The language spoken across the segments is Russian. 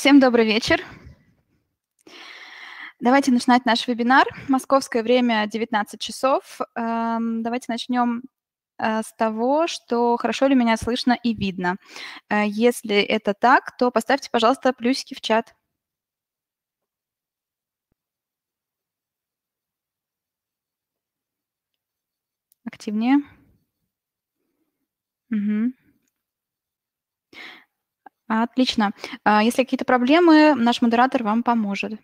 Всем добрый вечер. Давайте начинать наш вебинар. Московское время 19 часов. Эм, давайте начнем э, с того, что хорошо ли меня слышно и видно. Э, если это так, то поставьте, пожалуйста, плюсики в чат. Активнее. Угу. А, отлично. А, если какие-то проблемы, наш модератор вам поможет.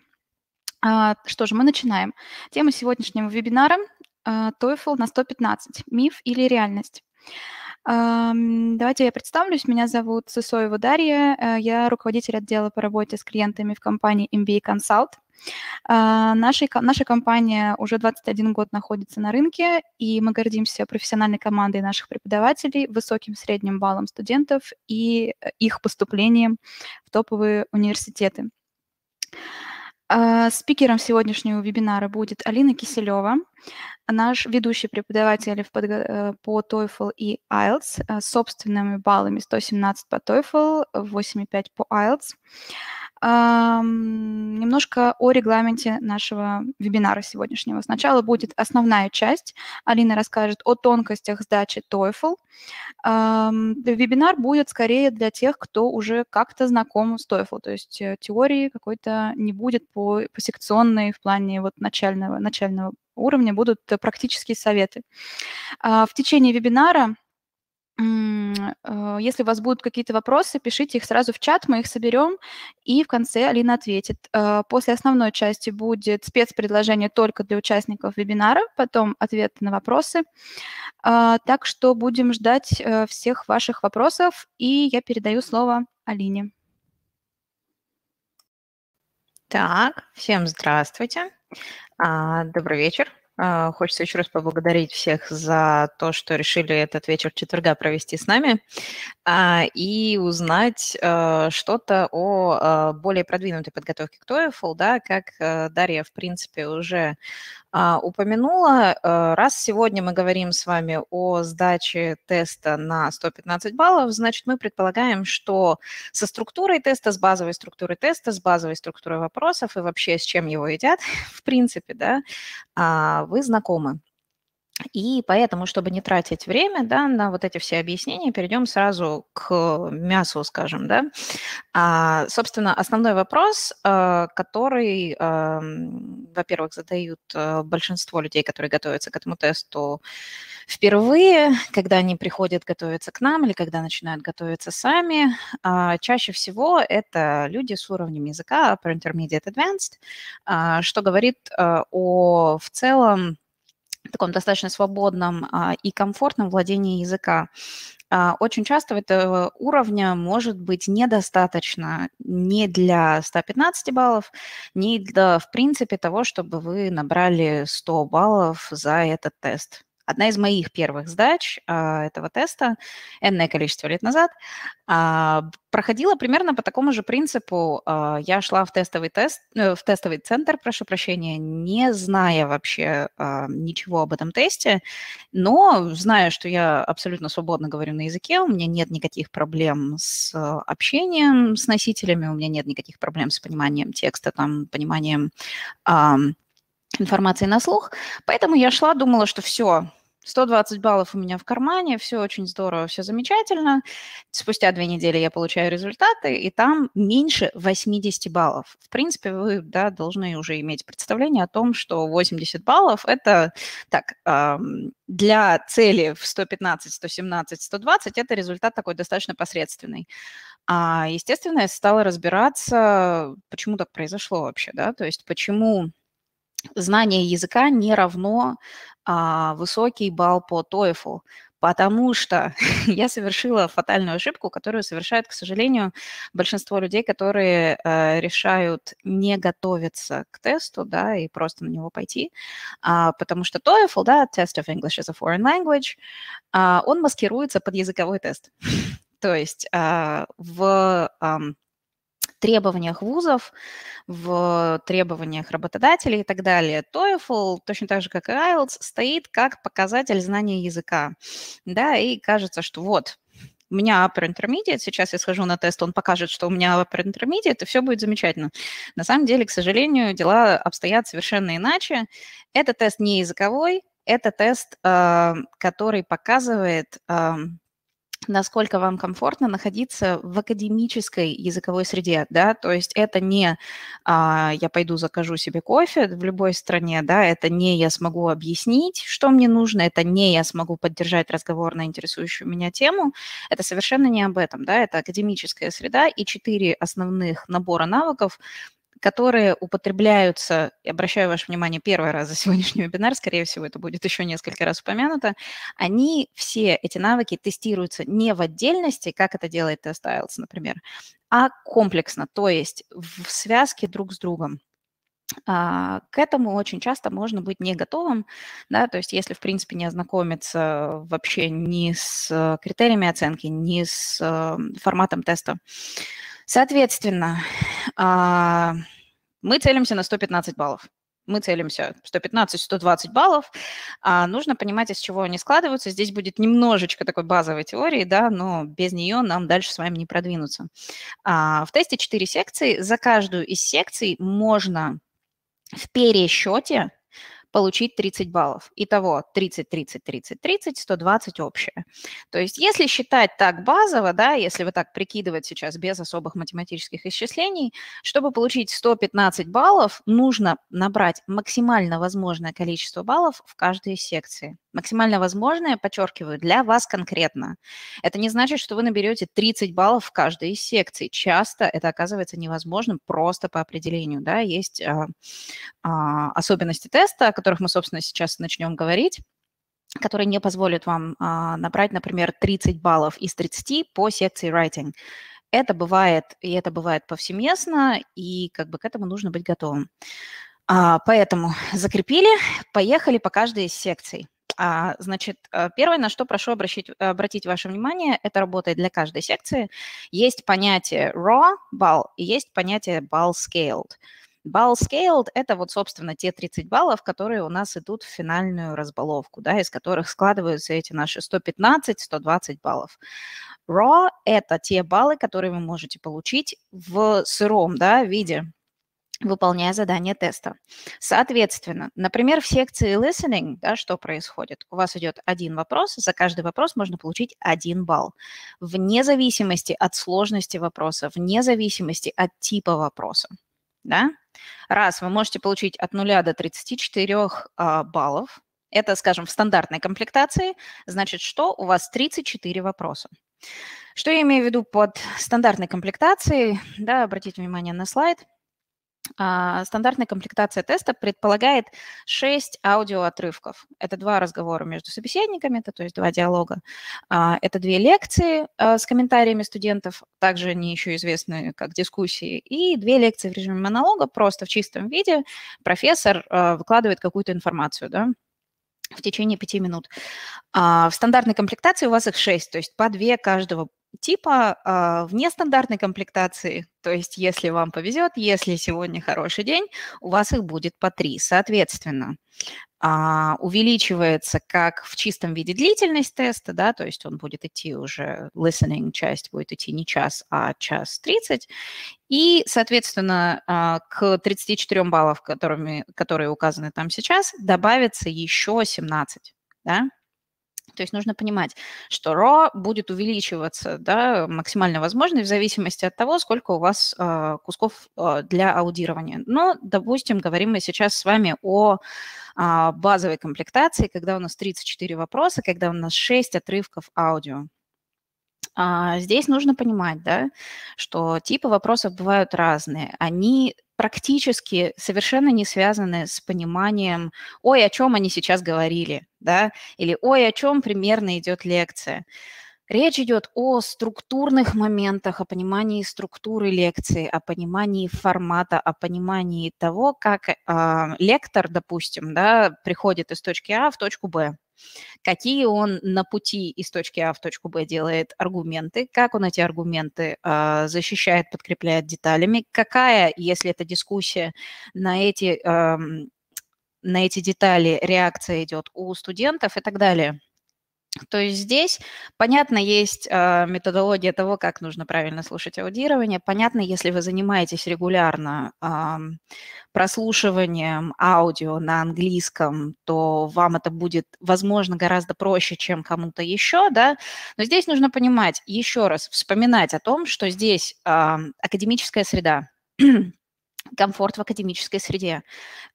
А, что же, мы начинаем. Тема сегодняшнего вебинара TOEFL на 115. Миф или реальность? Давайте я представлюсь. Меня зовут Сысоева Дарья. Э, я руководитель отдела по работе с клиентами в компании MBA Consult. А, наша, наша компания уже 21 год находится на рынке, и мы гордимся профессиональной командой наших преподавателей, высоким средним баллом студентов и э, их поступлением в топовые университеты. А, спикером сегодняшнего вебинара будет Алина Киселева, Наш ведущий преподаватель в подго- э, по TOEFL и IELTS э, с собственными баллами 117 по TOEFL, 8,5 по IELTS. Эм, немножко о регламенте нашего вебинара сегодняшнего. Сначала будет основная часть. Алина расскажет о тонкостях сдачи TOEFL. Эм, вебинар будет скорее для тех, кто уже как-то знаком с TOEFL, то есть э, теории какой-то не будет по, по секционной в плане вот начального, начального уровня будут э, практические советы. А, в течение вебинара э, если у вас будут какие-то вопросы, пишите их сразу в чат, мы их соберем, и в конце Алина ответит. Э, после основной части будет спецпредложение только для участников вебинара, потом ответы на вопросы. А, так что будем ждать всех ваших вопросов, и я передаю слово Алине. Так, всем здравствуйте. А, добрый вечер. А, хочется еще раз поблагодарить всех за то, что решили этот вечер четверга провести с нами а, и узнать э, что-то о э, более продвинутой подготовке к TOEFL, да, как э, Дарья, в принципе, уже а, упомянула. Э, раз сегодня мы говорим с вами о сдаче теста на 115 баллов, значит, мы предполагаем, что со структурой теста, с базовой структурой теста, с базовой структурой вопросов и вообще с чем его едят, в принципе, да, а, вы знакомы. И поэтому, чтобы не тратить время да, на вот эти все объяснения, перейдем сразу к мясу, скажем. Да. А, собственно, основной вопрос, э, который, эм, во-первых, задают э, большинство людей, которые готовятся к этому тесту впервые, когда они приходят готовиться к нам или когда начинают готовиться сами, а, чаще всего это люди с уровнем языка Upper Intermediate Advanced, э, что говорит о в целом таком достаточно свободном а, и комфортном владении языка. А, очень часто этого уровня может быть недостаточно не для 115 баллов, ни для, в принципе, того, чтобы вы набрали 100 баллов за этот тест одна из моих первых сдач а, этого теста, энное количество лет назад, а, проходила примерно по такому же принципу. А, я шла в тестовый, тест, э, в тестовый центр, прошу прощения, не зная вообще а, ничего об этом тесте, но зная, что я абсолютно свободно говорю на языке, у меня нет никаких проблем с а, общением с носителями, у меня нет никаких проблем с пониманием текста, там, пониманием... Um, информации на слух. Поэтому я шла, думала, что все, 120 баллов у меня в кармане, все очень здорово, все замечательно. Спустя две недели я получаю результаты, и там меньше 80 баллов. В принципе, вы да, должны уже иметь представление о том, что 80 баллов – это так, для цели в 115, 117, 120 – это результат такой достаточно посредственный. А, естественно, я стала разбираться, почему так произошло вообще, да, то есть почему знание языка не равно а, высокий балл по TOEFL, потому что я совершила фатальную ошибку, которую совершают, к сожалению, большинство людей, которые э, решают не готовиться к тесту, да, и просто на него пойти, а, потому что TOEFL, да, Test of English as a Foreign Language, а, он маскируется под языковой тест. То есть а, в... А, требованиях вузов, в требованиях работодателей и так далее. TOEFL, точно так же, как и IELTS, стоит как показатель знания языка. Да, и кажется, что вот, у меня upper intermediate, сейчас я схожу на тест, он покажет, что у меня upper intermediate, и все будет замечательно. На самом деле, к сожалению, дела обстоят совершенно иначе. Это тест не языковой, это тест, э, который показывает эм, насколько вам комфортно находиться в академической языковой среде, да, то есть это не а, я пойду закажу себе кофе в любой стране, да, это не я смогу объяснить, что мне нужно, это не я смогу поддержать разговор на интересующую меня тему, это совершенно не об этом, да, это академическая среда и четыре основных набора навыков, которые употребляются, я обращаю ваше внимание первый раз за сегодняшний вебинар, скорее всего, это будет еще несколько раз упомянуто, они все, эти навыки, тестируются не в отдельности, как это делает Test IELTS, например, а комплексно, то есть в связке друг с другом. А, к этому очень часто можно быть не готовым, да, то есть если, в принципе, не ознакомиться вообще ни с э, критериями оценки, ни с э, форматом теста. Соответственно, а, мы целимся на 115 баллов. Мы целимся 115-120 баллов. А, нужно понимать, из чего они складываются. Здесь будет немножечко такой базовой теории, да, но без нее нам дальше с вами не продвинуться. А, в тесте 4 секции. За каждую из секций можно в пересчете получить 30 баллов. Итого 30, 30, 30, 30, 120 общее. То есть если считать так базово, да, если вы так прикидывать сейчас без особых математических исчислений, чтобы получить 115 баллов, нужно набрать максимально возможное количество баллов в каждой секции. Максимально возможное, подчеркиваю, для вас конкретно. Это не значит, что вы наберете 30 баллов в каждой из секций. Часто это оказывается невозможным просто по определению. Да? Есть а, а, особенности теста, о которых мы, собственно, сейчас начнем говорить которые не позволят вам а, набрать, например, 30 баллов из 30 по секции writing. Это бывает, и это бывает повсеместно, и как бы к этому нужно быть готовым. А, поэтому закрепили, поехали по каждой из секций. А, значит, э, первое, на что прошу обращать, обратить ваше внимание, это работает для каждой секции. Есть понятие raw балл и есть понятие ball scaled. Ball scaled – это вот, собственно, те 30 баллов, которые у нас идут в финальную разбаловку, да, из которых складываются эти наши 115-120 баллов. Raw – это те баллы, которые вы можете получить в сыром да, виде, выполняя задание теста. Соответственно, например, в секции listening, да, что происходит? У вас идет один вопрос, за каждый вопрос можно получить один балл. Вне зависимости от сложности вопроса, вне зависимости от типа вопроса. Да? Раз, вы можете получить от 0 до 34 а, баллов. Это, скажем, в стандартной комплектации. Значит, что? У вас 34 вопроса. Что я имею в виду под стандартной комплектацией? Да, обратите внимание на слайд – а, стандартная комплектация теста предполагает 6 аудиоотрывков. Это два разговора между собеседниками, это то есть два диалога. А, это две лекции а, с комментариями студентов, также они еще известны как дискуссии, и две лекции в режиме монолога, просто в чистом виде профессор выкладывает какую-то информацию, да, в течение пяти минут. В стандартной комплектации у вас их шесть, то есть по две каждого типа э, в нестандартной комплектации. То есть, если вам повезет, если сегодня хороший день, у вас их будет по три. Соответственно, э, увеличивается как в чистом виде длительность теста, да, то есть он будет идти уже, listening часть будет идти не час, а час 30. И, соответственно, э, к 34 баллов, которыми, которые указаны там сейчас, добавится еще 17. Да? То есть нужно понимать, что RAW будет увеличиваться да, максимально возможно в зависимости от того, сколько у вас э, кусков э, для аудирования. Но, допустим, говорим мы сейчас с вами о э, базовой комплектации, когда у нас 34 вопроса, когда у нас 6 отрывков аудио. Здесь нужно понимать, да, что типы вопросов бывают разные. Они практически совершенно не связаны с пониманием, ой, о чем они сейчас говорили, да, или ой, о чем примерно идет лекция. Речь идет о структурных моментах, о понимании структуры лекции, о понимании формата, о понимании того, как э, лектор, допустим, да, приходит из точки А в точку Б какие он на пути из точки А в точку Б делает аргументы, как он эти аргументы э, защищает, подкрепляет деталями, какая, если это дискуссия, на эти, э, на эти детали реакция идет у студентов и так далее. То есть здесь, понятно, есть а, методология того, как нужно правильно слушать аудирование. Понятно, если вы занимаетесь регулярно прослушиванием аудио на английском, то вам это будет, возможно, гораздо проще, чем кому-то еще, да. Но здесь нужно понимать, еще раз, вспоминать о том, что здесь академическая среда, комфорт в академической среде,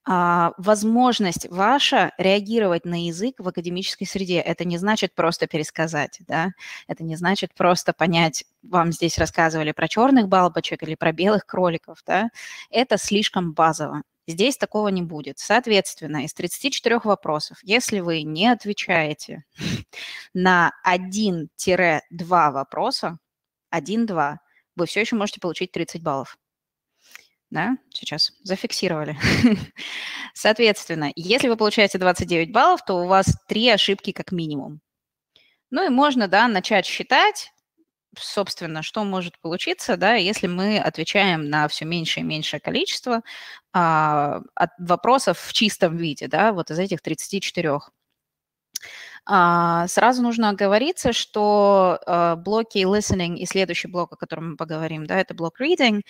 а, возможность ваша реагировать на язык в академической среде. Это не значит просто пересказать, да, это не значит просто понять, вам здесь рассказывали про черных бабочек или про белых кроликов, да, это слишком базово. Здесь такого не будет. Соответственно, из 34 вопросов, если вы не отвечаете на 1-2 вопроса, 1-2, вы все еще можете получить 30 баллов да, сейчас зафиксировали. Соответственно, если вы получаете 29 баллов, то у вас три ошибки как минимум. Ну и можно, да, начать считать, собственно, что может получиться, да, если мы отвечаем на все меньше и меньшее количество а, от вопросов в чистом виде, да, вот из этих 34. А, сразу нужно оговориться, что э, блоки listening и следующий блок, о котором мы поговорим, да, это блок reading,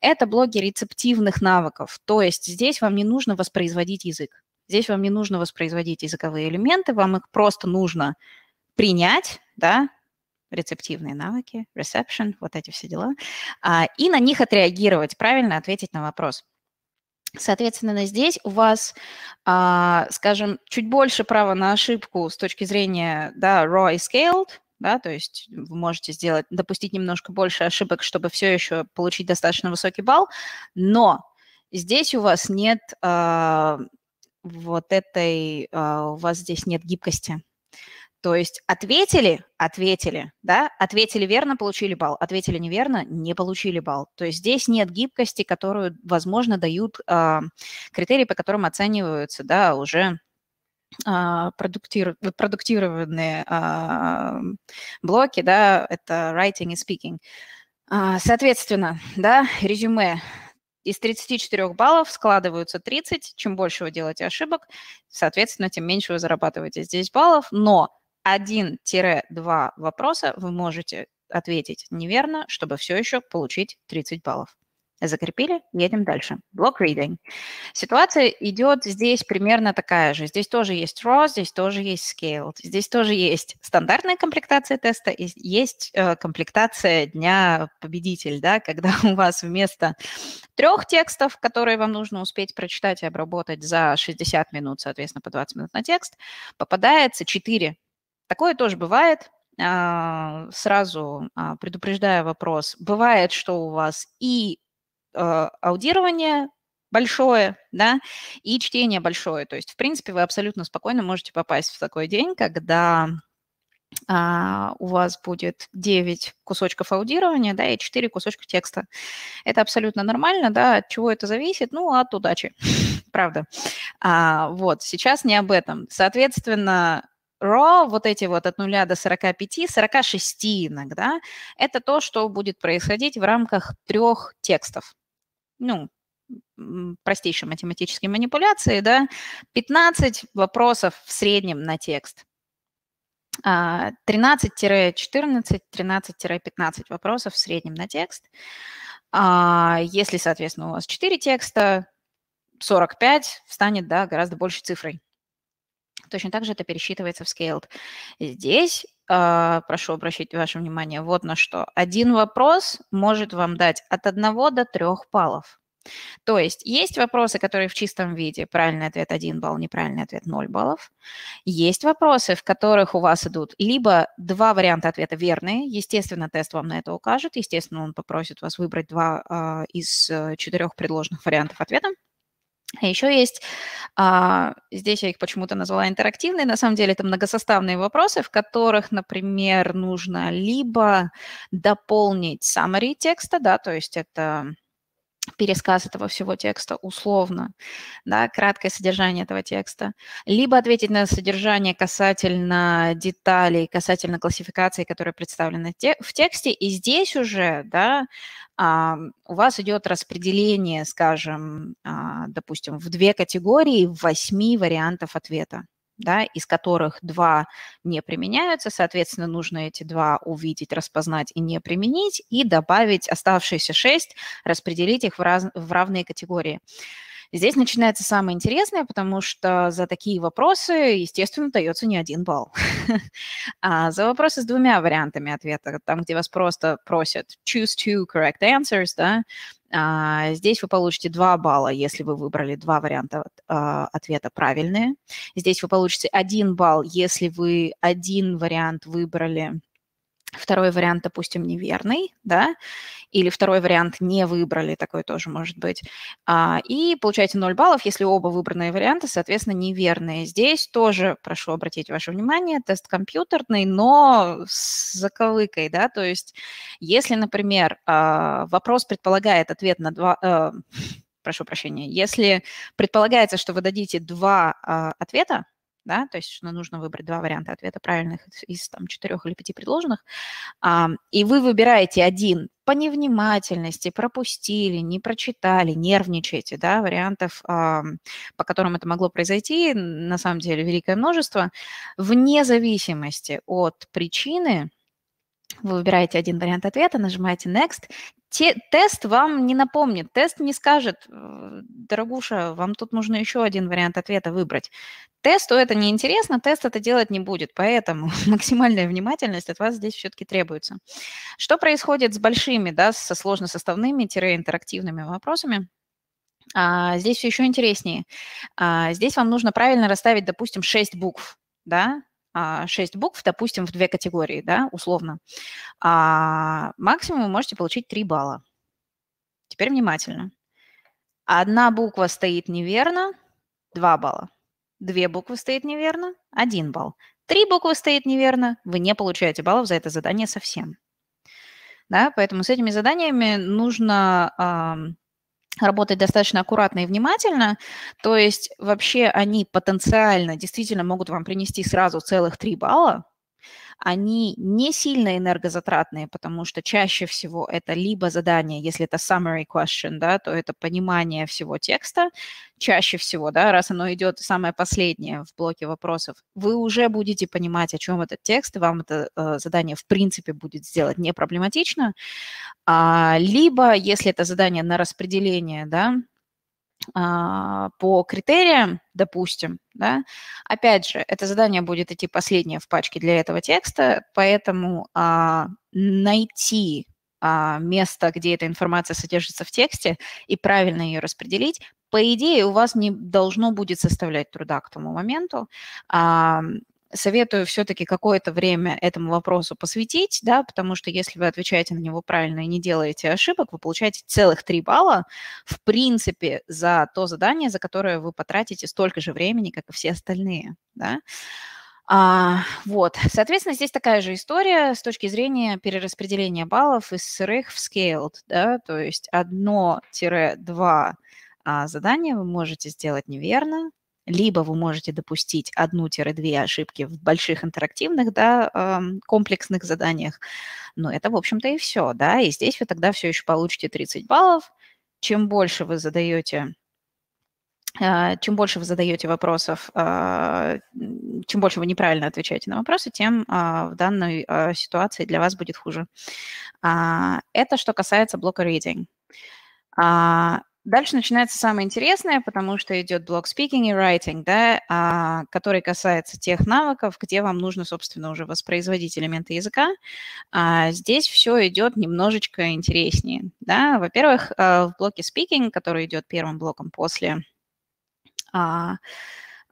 это блоки рецептивных навыков. То есть здесь вам не нужно воспроизводить язык. Здесь вам не нужно воспроизводить языковые элементы, вам их просто нужно принять, да, рецептивные навыки, reception, вот эти все дела, а, и на них отреагировать, правильно ответить на вопрос. Соответственно, здесь у вас, а, скажем, чуть больше права на ошибку с точки зрения да, raw и scaled, да, то есть вы можете сделать, допустить немножко больше ошибок, чтобы все еще получить достаточно высокий балл, но здесь у вас нет а, вот этой, а, у вас здесь нет гибкости. То есть ответили, ответили, да, ответили верно, получили балл, ответили неверно, не получили балл. То есть здесь нет гибкости, которую, возможно, дают э, критерии, по которым оцениваются, да, уже э, продуктир, продуктированные э, блоки, да, это writing и speaking. Соответственно, да, резюме из 34 баллов складываются 30. Чем больше вы делаете ошибок, соответственно, тем меньше вы зарабатываете здесь баллов. Но 1-2 вопроса вы можете ответить неверно, чтобы все еще получить 30 баллов. Закрепили, едем дальше. блок reading. Ситуация идет здесь примерно такая же. Здесь тоже есть raw, здесь тоже есть scaled, здесь тоже есть стандартная комплектация теста, и есть э, комплектация дня победитель, да, когда у вас вместо трех текстов, которые вам нужно успеть прочитать и обработать за 60 минут, соответственно, по 20 минут на текст, попадается 4 Такое тоже бывает. А, сразу а, предупреждаю вопрос. Бывает, что у вас и а, аудирование большое, да, и чтение большое. То есть, в принципе, вы абсолютно спокойно можете попасть в такой день, когда а, у вас будет 9 кусочков аудирования, да, и 4 кусочка текста. Это абсолютно нормально, да, от чего это зависит? Ну, от удачи, правда. А, вот, сейчас не об этом. Соответственно, Raw, вот эти вот от 0 до 45, 46 иногда, это то, что будет происходить в рамках трех текстов. Ну, простейшей математической манипуляции, да, 15 вопросов в среднем на текст. 13-14, а, 13-15 вопросов в среднем на текст. А, если, соответственно, у вас 4 текста, 45 станет да, гораздо больше цифрой. Точно так же это пересчитывается в Scaled. Здесь а, прошу обращать ваше внимание вот на что. Один вопрос может вам дать от одного до трех баллов. То есть есть вопросы, которые в чистом виде. Правильный ответ 1 балл, неправильный ответ 0 баллов. Есть вопросы, в которых у вас идут либо два варианта ответа верные. Естественно, тест вам на это укажет. Естественно, он попросит вас выбрать два а, э, из четырех предложенных вариантов ответа. А еще есть, а, здесь я их почему-то назвала интерактивные, на самом деле это многосоставные вопросы, в которых, например, нужно либо дополнить summary текста, да, то есть это пересказ этого всего текста условно, да, краткое содержание этого текста, либо ответить на содержание касательно деталей, касательно классификации, которые представлены в тексте, и здесь уже, да, а, у вас идет распределение, скажем, а, допустим, в две категории в восьми вариантов ответа да, из которых два не применяются, соответственно, нужно эти два увидеть, распознать и не применить, и добавить оставшиеся шесть, распределить их в, раз, в равные категории. Здесь начинается самое интересное, потому что за такие вопросы, естественно, дается не один балл. а за вопросы с двумя вариантами ответа, там, где вас просто просят choose two correct answers, да, а, Здесь вы получите 2 балла, если вы выбрали два варианта а, ответа правильные. Здесь вы получите 1 балл, если вы один вариант выбрали второй вариант, допустим, неверный, да, или второй вариант не выбрали, такой тоже может быть, а, и получаете 0 баллов, если оба выбранные варианта, соответственно, неверные. Здесь тоже прошу обратить ваше внимание, тест компьютерный, но с заковыкой, да, то есть если, например, а, вопрос предполагает ответ на два, э, прошу прощения, если предполагается, что вы дадите два а, ответа, да, то есть нужно выбрать два варианта ответа правильных из, из там четырех или пяти предложенных, а, и вы выбираете один по невнимательности, пропустили, не прочитали, нервничаете, да, вариантов, а, по которым это могло произойти, на самом деле великое множество, вне зависимости от причины, вы выбираете один вариант ответа, нажимаете Next. Те, тест вам не напомнит, тест не скажет, э, дорогуша, вам тут нужно еще один вариант ответа выбрать. Тесту это неинтересно, тест это делать не будет, поэтому максимальная внимательность от вас здесь все-таки требуется. Что происходит с большими, да, со сложно составными-интерактивными вопросами? А, здесь все еще интереснее. А, здесь вам нужно правильно расставить, допустим, 6 букв, да, 6 а, букв, допустим, в две категории, да, условно, а максимум вы можете получить 3 балла. Теперь внимательно. Одна буква стоит неверно, 2 балла. Две буквы стоит неверно, 1 балл. Три буквы стоит неверно, вы не получаете баллов за это задание совсем. Да, поэтому с этими заданиями нужно работать достаточно аккуратно и внимательно, то есть вообще они потенциально действительно могут вам принести сразу целых 3 балла, они не сильно энергозатратные, потому что чаще всего это либо задание, если это summary question, да, то это понимание всего текста, чаще всего, да, раз оно идет самое последнее в блоке вопросов, вы уже будете понимать, о чем этот текст, и вам это э, задание в принципе будет сделать не проблематично. А, либо, если это задание на распределение, да, а, по критериям, допустим, да, опять же, это задание будет идти последнее в пачке для этого текста, поэтому а, найти а, место, где эта информация содержится в тексте, и правильно ее распределить, по идее, у вас не должно будет составлять труда к тому моменту. А, советую все-таки какое-то время этому вопросу посвятить, да, потому что если вы отвечаете на него правильно и не делаете ошибок, вы получаете целых три балла, в принципе, за то задание, за которое вы потратите столько же времени, как и все остальные, да. А, вот, соответственно, здесь такая же история с точки зрения перераспределения баллов из сырых в scaled, да, то есть 1-2 а, задания вы можете сделать неверно, либо вы можете допустить одну-две ошибки в больших интерактивных, да, комплексных заданиях, но это, в общем-то, и все, да, и здесь вы тогда все еще получите 30 баллов, чем больше вы задаете а, чем больше вы задаете вопросов, а, чем больше вы неправильно отвечаете на вопросы, тем а, в данной ситуации для вас будет хуже. Это что касается блока reading. Дальше начинается самое интересное, потому что идет блок speaking и writing, да, а, который касается тех навыков, где вам нужно, собственно, уже воспроизводить элементы языка. А, здесь все идет немножечко интереснее. Да. Во-первых, э, в блоке speaking, который идет первым блоком после а,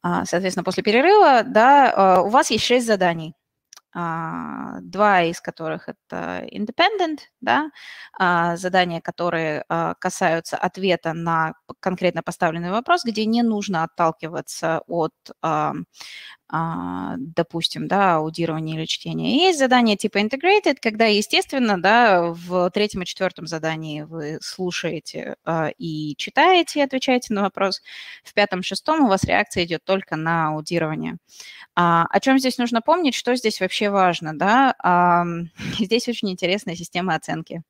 соответственно, после перерыва, да, э, у вас есть шесть заданий. А, два из которых это independent, да, а, задания, которые а, касаются ответа на конкретно поставленный вопрос, где не нужно отталкиваться от а, допустим, да, аудирование или чтение. есть задание типа integrated, когда, естественно, да, в третьем и четвертом задании вы слушаете а, и читаете, и отвечаете на вопрос. В пятом, шестом у вас реакция идет только на аудирование. А, о чем здесь нужно помнить, что здесь вообще важно, да? Здесь очень интересная система оценки.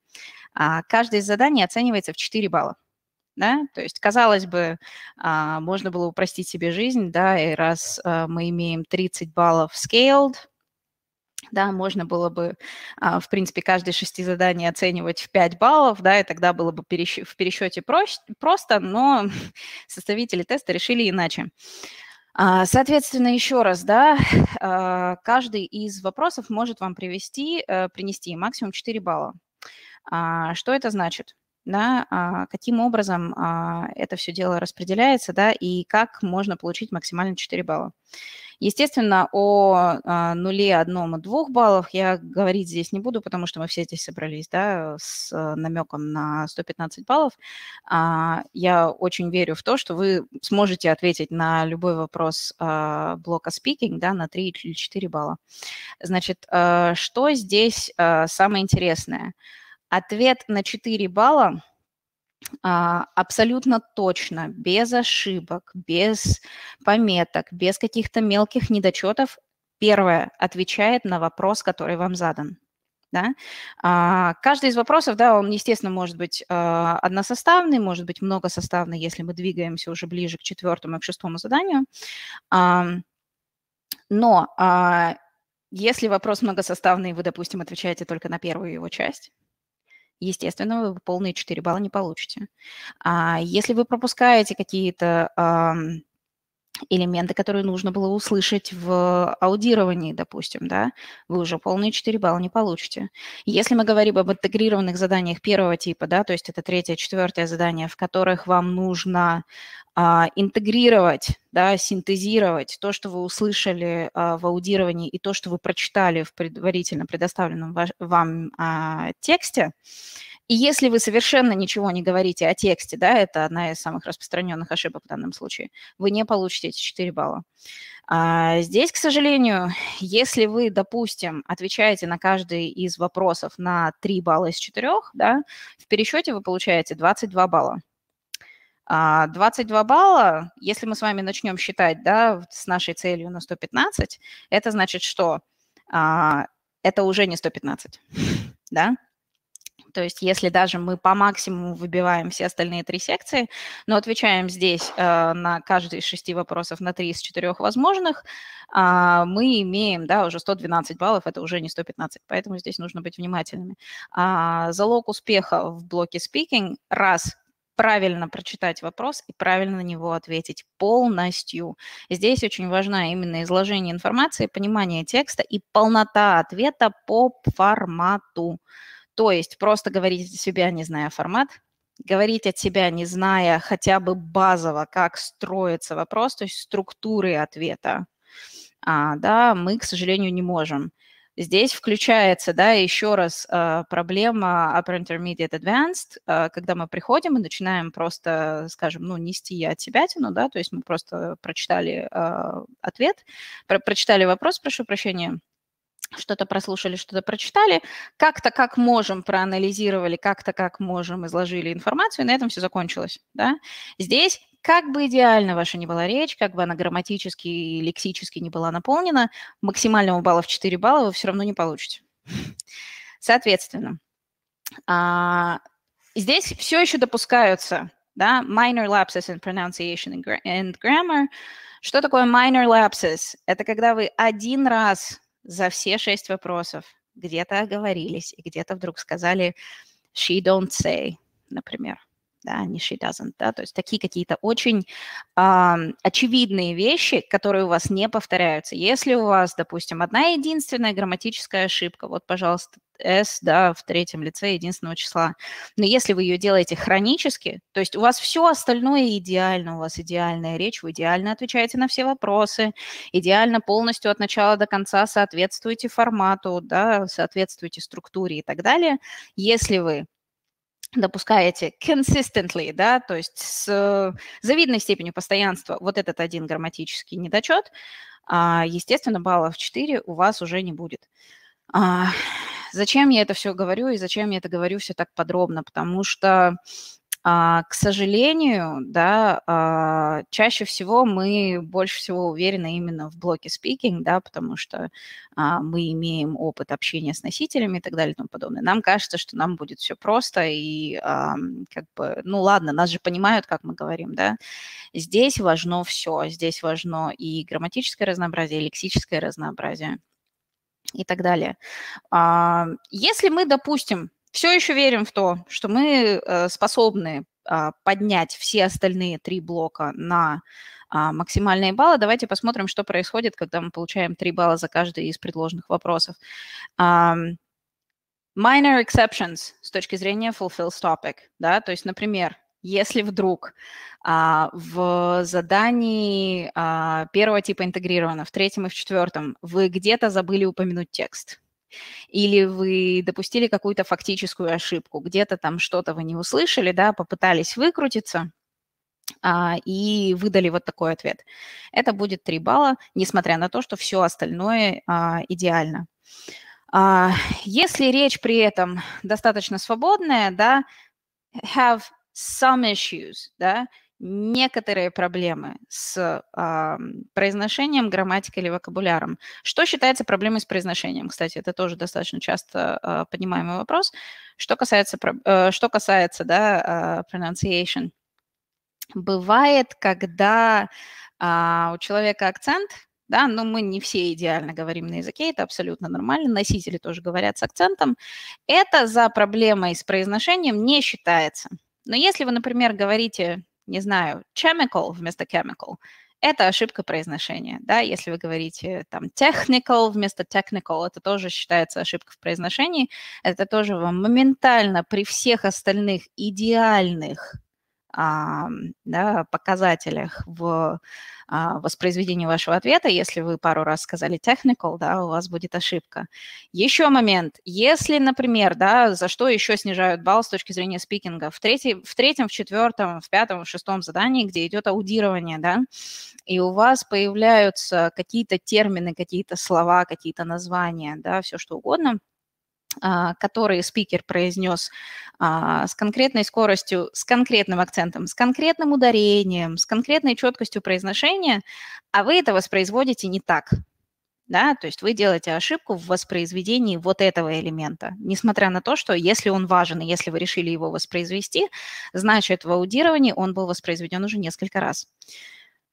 Каждое из заданий оценивается в 4 балла да, то есть, казалось бы, а, можно было упростить себе жизнь, да, и раз а, мы имеем 30 баллов scaled, да, можно было бы, а, в принципе, каждые шести заданий оценивать в 5 баллов, да, и тогда было бы в пересчете проще, просто, но составители теста решили иначе. Соответственно, еще раз, да, каждый из вопросов может вам привести, э, принести максимум 4 балла. Что это значит? да, а, каким образом а, это все дело распределяется, да, и как можно получить максимально 4 балла. Естественно, о а, нуле, одном и двух баллов я говорить здесь не буду, потому что мы все здесь собрались, да, с э, намеком на 115 баллов. Я очень верю в то, что вы сможете ответить на любой вопрос блока speaking, да, на 3 или 4 балла. Значит, э, что здесь э, самое интересное – Ответ на 4 балла а, абсолютно точно, без ошибок, без пометок, без каких-то мелких недочетов, первое отвечает на вопрос, который вам задан. Да? А, каждый из вопросов, да, он, естественно, может быть а, односоставный, может быть многосоставный, если мы двигаемся уже ближе к четвертому и к шестому заданию. но если вопрос многосоставный, вы, допустим, отвечаете только на первую его часть, естественно, вы полные 4 балла не получите. А если вы пропускаете какие-то элементы, которые нужно было услышать в аудировании, допустим, да, вы уже полные 4 балла не получите. Если мы говорим об интегрированных заданиях первого типа, да, то есть это третье, четвертое задание, в которых вам нужно а, интегрировать, да, синтезировать то, что вы услышали а, в аудировании и то, что вы прочитали в предварительно предоставленном ваш, вам а, тексте, и если вы совершенно ничего не говорите о тексте, да, это одна из самых распространенных ошибок в данном случае, вы не получите эти 4 балла. А здесь, к сожалению, если вы, допустим, отвечаете на каждый из вопросов на 3 балла из 4, да, в пересчете вы получаете 22 балла. 22 а, балла, если мы с вами начнем считать, да, с нашей целью на 115, это значит, что а, это уже не 115, да, то есть если даже мы по максимуму выбиваем все остальные три секции, но отвечаем здесь э, на каждый из шести вопросов на три из четырех возможных, э, мы имеем да, уже 112 баллов, это уже не 115, поэтому здесь нужно быть внимательными. Э, залог успеха в блоке speaking – раз – правильно прочитать вопрос и правильно на него ответить полностью. Здесь очень важна именно изложение информации, понимание текста и полнота ответа по формату. То есть просто говорить от себя, не зная формат, говорить от себя, не зная хотя бы базово, как строится вопрос, то есть структуры ответа, а, да, мы, к сожалению, не можем. Здесь включается, да, еще раз а, проблема Upper Intermediate Advanced, а, когда мы приходим и начинаем просто, скажем, ну, нести я от себя тяну, да, то есть мы просто прочитали а, ответ, про прочитали вопрос, прошу прощения, что-то прослушали, что-то прочитали, как-то как можем проанализировали, как-то как можем изложили информацию, и на этом все закончилось. Да? Здесь как бы идеально ваша ни была речь, как бы она грамматически и лексически не была наполнена, максимального балла в 4 балла вы все равно не получите. Соответственно, а, здесь все еще допускаются да, minor lapses in pronunciation and grammar. Что такое minor lapses? Это когда вы один раз за все шесть вопросов где-то оговорились, и где-то вдруг сказали «she don't say», например да, не she doesn't, да, то есть такие какие-то очень э, очевидные вещи, которые у вас не повторяются. Если у вас, допустим, одна единственная грамматическая ошибка, вот, пожалуйста, s, да, в третьем лице единственного числа, но если вы ее делаете хронически, то есть у вас все остальное идеально, у вас идеальная речь, вы идеально отвечаете на все вопросы, идеально полностью от начала до конца соответствуете формату, да, соответствуете структуре и так далее. Если вы допускаете consistently, да, то есть э, с завидной степенью постоянства вот этот один грамматический недочет, а, естественно, баллов 4 у вас уже не будет. А, зачем я это все говорю и зачем я это говорю все так подробно? Потому что а, к сожалению, да, а, чаще всего мы больше всего уверены именно в блоке speaking, да, потому что а, мы имеем опыт общения с носителями и так далее и тому подобное. Нам кажется, что нам будет все просто и как бы, ну ладно, нас же понимают, как мы говорим, да. Здесь важно все, здесь важно и грамматическое разнообразие, и лексическое разнообразие и так далее. Если мы допустим, все еще верим в то, что мы э, способны а, поднять все остальные три блока на а, максимальные баллы. Давайте посмотрим, что происходит, когда мы получаем три балла за каждый из предложенных вопросов. Minor exceptions с точки зрения fulfills topic, да, то есть, например, если вдруг а, в задании а, первого типа интегрировано, в третьем и в четвертом, вы где-то забыли упомянуть текст, или вы допустили какую-то фактическую ошибку, где-то там что-то вы не услышали, да, попытались выкрутиться, а, и выдали вот такой ответ. Это будет 3 балла, несмотря на то, что все остальное а, идеально. А, если речь при этом достаточно свободная, да, have some issues, да, некоторые проблемы с э, произношением, грамматикой или вокабуляром. Что считается проблемой с произношением? Кстати, это тоже достаточно часто э, поднимаемый вопрос. Что касается, э, что касается да, э, pronunciation? Бывает, когда э, у человека акцент, да, но ну, мы не все идеально говорим на языке, это абсолютно нормально, носители тоже говорят с акцентом. Это за проблемой с произношением не считается. Но если вы, например, говорите не знаю, chemical вместо chemical, это ошибка произношения, да, если вы говорите там technical вместо technical, это тоже считается ошибка в произношении, это тоже вам моментально при всех остальных идеальных а, да, показателях в а, воспроизведении вашего ответа. Если вы пару раз сказали technical, да, у вас будет ошибка. Еще момент. Если, например, да, за что еще снижают балл с точки зрения спикинга, в, третий, в третьем, в четвертом, в пятом, в шестом задании, где идет аудирование, да, и у вас появляются какие-то термины, какие-то слова, какие-то названия, да, все что угодно – а, который спикер произнес а, с конкретной скоростью, с конкретным акцентом, с конкретным ударением, с конкретной четкостью произношения, а вы это воспроизводите не так. Да, то есть вы делаете ошибку в воспроизведении вот этого элемента, несмотря на то, что если он важен, и если вы решили его воспроизвести, значит, в аудировании он был воспроизведен уже несколько раз.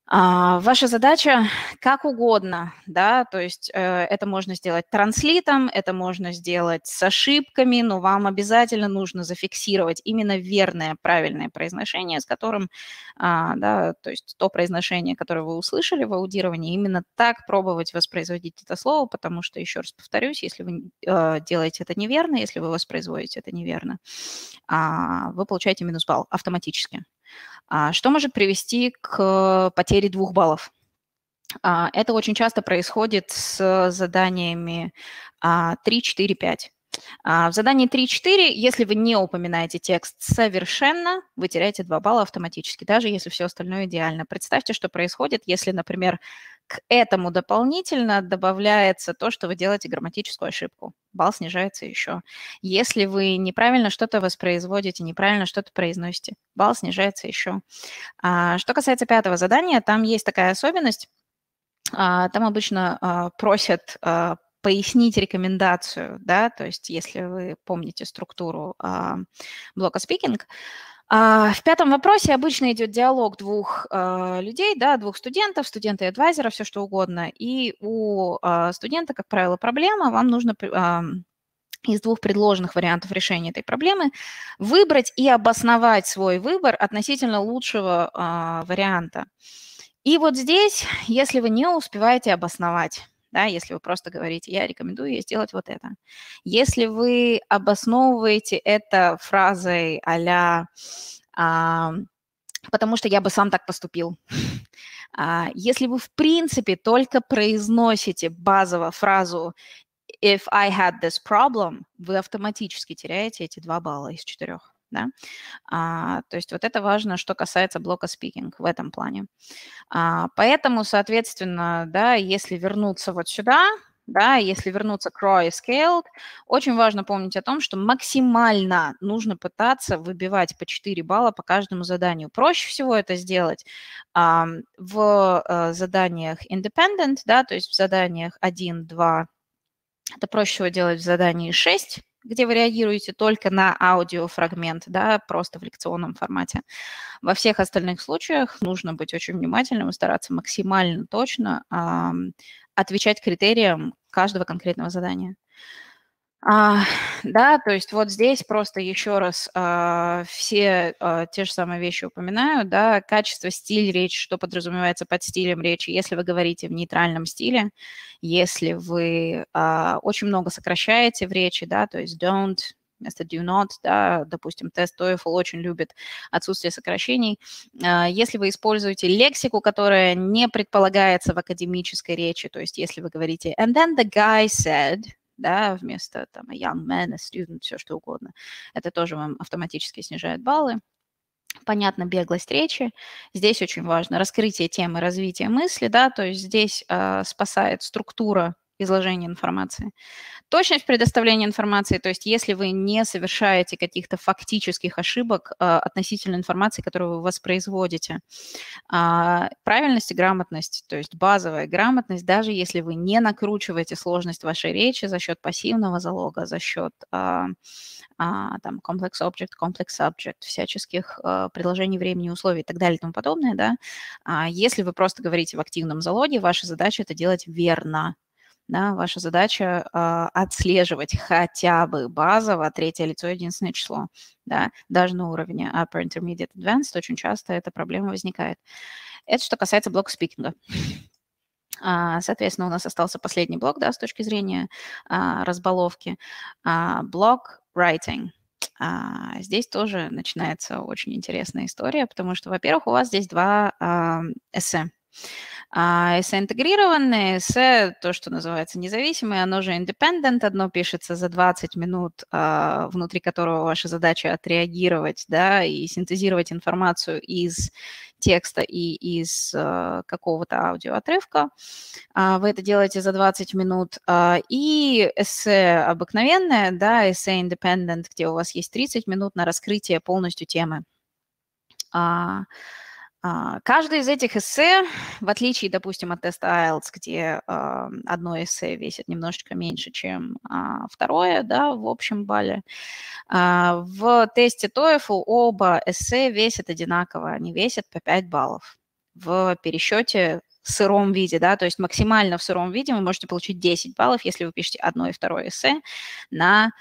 А, ваша задача как угодно, да, то есть э, это можно сделать транслитом, это можно сделать с ошибками, но вам обязательно нужно зафиксировать именно верное, правильное произношение, с которым, а, да, то есть то произношение, которое вы услышали в аудировании, именно так пробовать воспроизводить это слово, потому что, еще раз повторюсь, если вы э, делаете это неверно, если вы воспроизводите это неверно, а, вы получаете минус балл автоматически. А что может привести к потере двух баллов. А, это очень часто происходит с заданиями 3, 4, 5. В задании 3.4, если вы не упоминаете текст совершенно, вы теряете 2 балла автоматически, даже если все остальное идеально. Представьте, что происходит, если, например, к этому дополнительно добавляется то, что вы делаете грамматическую ошибку. Балл снижается еще. Если вы неправильно что-то воспроизводите, неправильно что-то произносите, балл снижается еще. А, что касается пятого задания, там есть такая особенность. А, там обычно а, просят пояснить рекомендацию, да, то есть если вы помните структуру блока спикинг, а, в пятом вопросе обычно идет диалог двух а, людей, да, двух студентов, студента и адвайзера, все что угодно. И у а, студента, как правило, проблема, вам нужно из двух предложенных вариантов решения этой проблемы выбрать и обосновать свой выбор относительно лучшего варианта. И вот здесь, если вы не успеваете обосновать да, если вы просто говорите, я рекомендую ей сделать вот это. Если вы обосновываете это фразой а-ля а, «потому что я бы сам так поступил», а, если вы в принципе только произносите базово фразу if I had this problem, вы автоматически теряете эти два балла из четырех да. А, то есть вот это важно, что касается блока speaking в этом плане. А, поэтому, соответственно, да, если вернуться вот сюда, да, если вернуться к raw и scaled, очень важно помнить о том, что максимально нужно пытаться выбивать по 4 балла по каждому заданию. Проще всего это сделать а, в а, заданиях independent, да, то есть в заданиях 1, 2, это проще всего делать в задании 6, где вы реагируете только на аудиофрагмент, да, просто в лекционном формате. Во всех остальных случаях нужно быть очень внимательным и стараться максимально точно э, отвечать критериям каждого конкретного задания. А, да, то есть вот здесь просто еще раз а, все а, те же самые вещи упоминаю, да, качество, стиль речи, что подразумевается под стилем речи, если вы говорите в нейтральном стиле, если вы а, очень много сокращаете в речи, да, то есть don't вместо do not, да, допустим, тест TOEFL очень любит отсутствие сокращений. А, если вы используете лексику, которая не предполагается в академической речи, то есть если вы говорите and then the guy said – да, вместо там a young man, a student, все что угодно. Это тоже вам автоматически снижает баллы. Понятно, беглость речи. Здесь очень важно раскрытие темы развитие мысли, да, то есть здесь э, спасает структура изложения информации. Точность предоставления информации, то есть если вы не совершаете каких-то фактических ошибок э, относительно информации, которую вы воспроизводите. Э, правильность и грамотность, то есть базовая грамотность, даже если вы не накручиваете сложность вашей речи за счет пассивного залога, за счет э, там complex object, complex subject, всяческих э, предложений времени, условий и так далее и тому подобное, да, если вы просто говорите в активном залоге, ваша задача это делать верно, да, ваша задача э, отслеживать хотя бы базово третье лицо, единственное число, да, даже на уровне upper intermediate advanced очень часто эта проблема возникает. Это что касается блока спикинга а, Соответственно, у нас остался последний блок, да, с точки зрения а, разбаловки. А, блок writing. А, здесь тоже начинается очень интересная история, потому что, во-первых, у вас здесь два а, эссе а интегрированные, интегрированное, эссе, то, что называется независимое, оно же independent, одно пишется за 20 минут, а, внутри которого ваша задача отреагировать, да, и синтезировать информацию из текста и из а, какого-то аудиоотрывка. А, вы это делаете за 20 минут. И эссе обыкновенное, да, эссе independent, где у вас есть 30 минут на раскрытие полностью темы. А, Каждый из этих эссе, в отличие, допустим, от теста IELTS, где а, одно эссе весит немножечко меньше, чем а, второе, да, в общем бале, в тесте TOEFL оба эссе весят одинаково, они весят по 5 баллов в пересчете в сыром виде, да, то есть максимально в сыром виде вы можете получить 10 баллов, если вы пишете одно и второе эссе на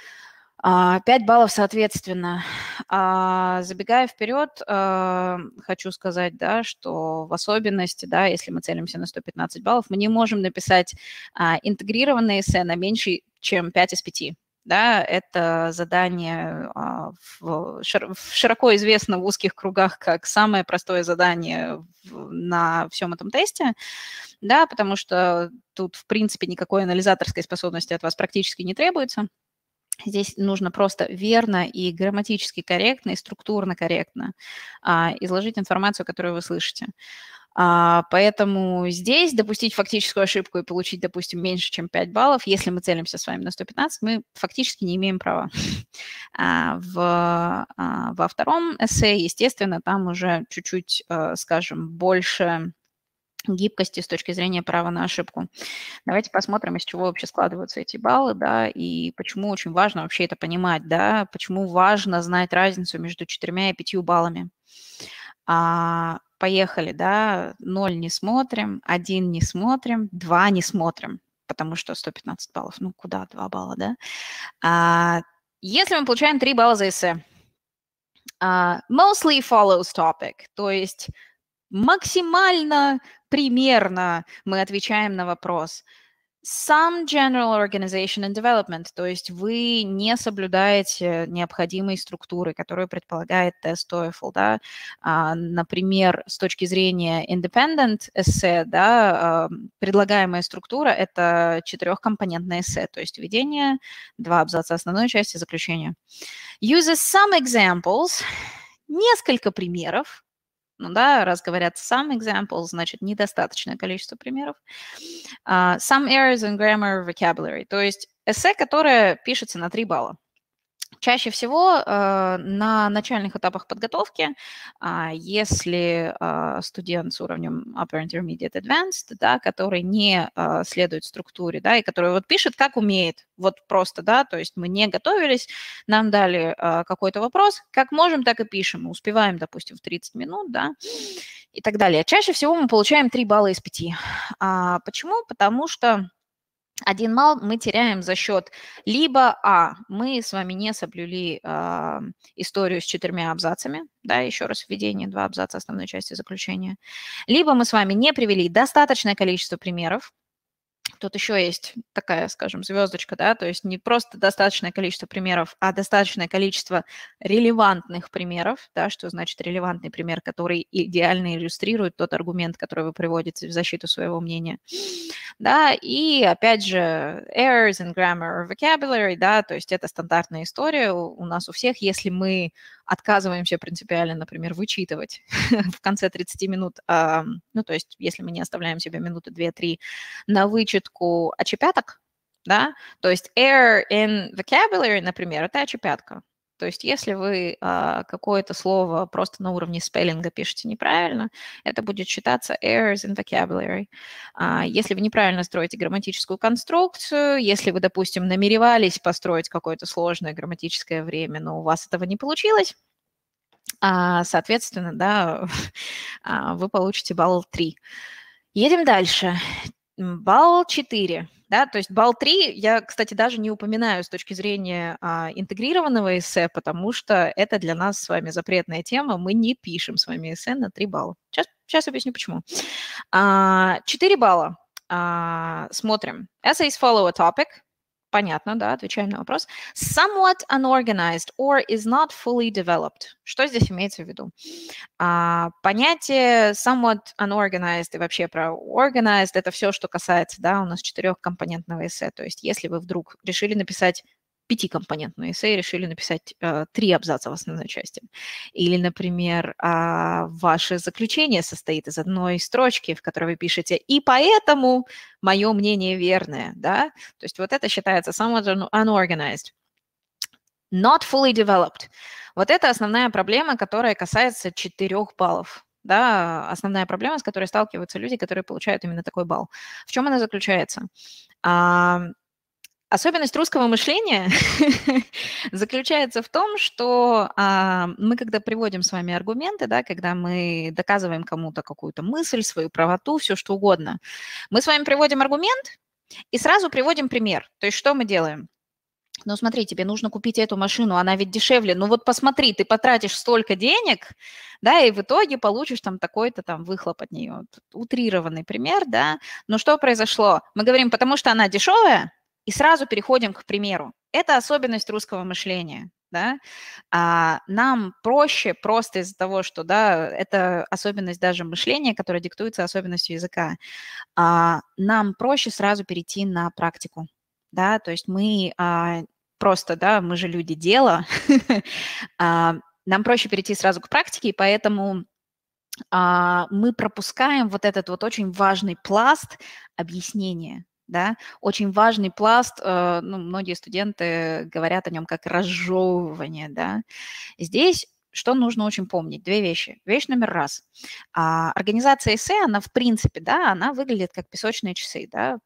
5 а, баллов, соответственно. А, забегая вперед, э, хочу сказать, да, что в особенности, да, если мы целимся на 115 баллов, мы не можем написать а, интегрированное эссе на меньше, чем 5 из 5 да, это задание в широко известно в узких кругах как самое простое задание на всем этом тесте, да, потому что тут, в принципе, никакой анализаторской способности от вас практически не требуется – Здесь нужно просто верно и грамматически корректно, и структурно корректно а, изложить информацию, которую вы слышите. А, поэтому здесь допустить фактическую ошибку и получить, допустим, меньше, чем 5 баллов, если мы целимся с вами на 115, мы фактически не имеем права. А, в, а, во втором эссе, естественно, там уже чуть-чуть, э, скажем, больше гибкости с точки зрения права на ошибку. Давайте посмотрим, из чего вообще складываются эти баллы, да, и почему очень важно вообще это понимать, да, почему важно знать разницу между четырьмя и пятью баллами. А, поехали, да, ноль не смотрим, один не смотрим, два не смотрим, потому что 115 баллов, ну куда два балла, да. А, если мы получаем три балла за эссе, uh, mostly follows topic, то есть максимально примерно мы отвечаем на вопрос some general organization and development, то есть вы не соблюдаете необходимые структуры, которые предполагает тест TOEFL, да, а, например, с точки зрения independent эссе, да, эм, предлагаемая структура – это четырехкомпонентное эссе, то есть введение, два абзаца основной части, заключение. Uses some examples, несколько примеров, ну да, раз говорят some examples, значит, недостаточное количество примеров. Uh, some errors in grammar vocabulary, то есть эссе, которое пишется на 3 балла. Чаще всего э, на начальных этапах подготовки, а, если а, студент с уровнем Upper Intermediate Advanced, да, который не а, следует структуре, да, и который вот пишет, как умеет, вот просто, да, то есть мы не готовились, нам дали какой-то вопрос, как можем, так и пишем, успеваем, допустим, в 30 минут, да, и так далее. Чаще всего мы получаем 3 балла из 5. Почему? Потому что один мал мы теряем за счет либо, а, мы с вами не соблюли э, историю с четырьмя абзацами, да, еще раз введение, два абзаца основной части заключения, либо мы с вами не привели достаточное количество примеров, тут еще есть такая, скажем, звездочка, да, то есть не просто достаточное количество примеров, а достаточное количество релевантных примеров, да, что значит релевантный пример, который идеально иллюстрирует тот аргумент, который вы приводите в защиту своего мнения, да, и опять же errors in grammar or vocabulary, да, то есть это стандартная история у нас у всех, если мы отказываемся принципиально, например, вычитывать в конце 30 минут, а, ну, то есть если мы не оставляем себе минуты 2-3 на вычетку очепяток, да, то есть error in vocabulary, например, это очепятка, то есть если вы а, какое-то слово просто на уровне спеллинга пишете неправильно, это будет считаться errors in vocabulary. А, если вы неправильно строите грамматическую конструкцию, если вы, допустим, намеревались построить какое-то сложное грамматическое время, но у вас этого не получилось, а, соответственно, да, а, вы получите балл 3. Едем дальше. Балл 4, да, то есть балл 3 я, кстати, даже не упоминаю с точки зрения а, интегрированного эссе, потому что это для нас с вами запретная тема, мы не пишем с вами эссе на 3 балла. Сейчас, сейчас объясню, почему. А, 4 балла. А, смотрим. Essays follow a topic – Понятно, да, отвечаем на вопрос. Somewhat unorganized or is not fully developed. Что здесь имеется в виду? А, понятие somewhat unorganized и вообще про organized – это все, что касается, да, у нас четырехкомпонентного эссе. То есть если вы вдруг решили написать пятикомпонентную эссе и решили написать э, три абзаца в основной части. Или, например, э, ваше заключение состоит из одной строчки, в которой вы пишете «и поэтому мое мнение верное». Да? То есть вот это считается somewhat unorganized. Not fully developed. Вот это основная проблема, которая касается четырех баллов да, основная проблема, с которой сталкиваются люди, которые получают именно такой балл. В чем она заключается? Особенность русского мышления заключается в том, что а, мы, когда приводим с вами аргументы, да, когда мы доказываем кому-то какую-то мысль, свою правоту, все что угодно, мы с вами приводим аргумент и сразу приводим пример. То есть что мы делаем? Ну, смотри, тебе нужно купить эту машину, она ведь дешевле. Ну, вот посмотри, ты потратишь столько денег, да, и в итоге получишь там такой-то там выхлоп от нее. Тут утрированный пример, да. Но что произошло? Мы говорим, потому что она дешевая, и сразу переходим к примеру. Это особенность русского мышления. Да? А нам проще просто из-за того, что да, это особенность даже мышления, которая диктуется особенностью языка, а нам проще сразу перейти на практику. Да? То есть мы а, просто, да, мы же люди дела, а, нам проще перейти сразу к практике, и поэтому а, мы пропускаем вот этот вот очень важный пласт объяснения, да, очень важный пласт, э, ну, многие студенты говорят о нем как разжевывание, да. Здесь что нужно очень помнить? Две вещи. Вещь номер раз. А, организация эссе, она в принципе, да, она выглядит как песочные часы, да,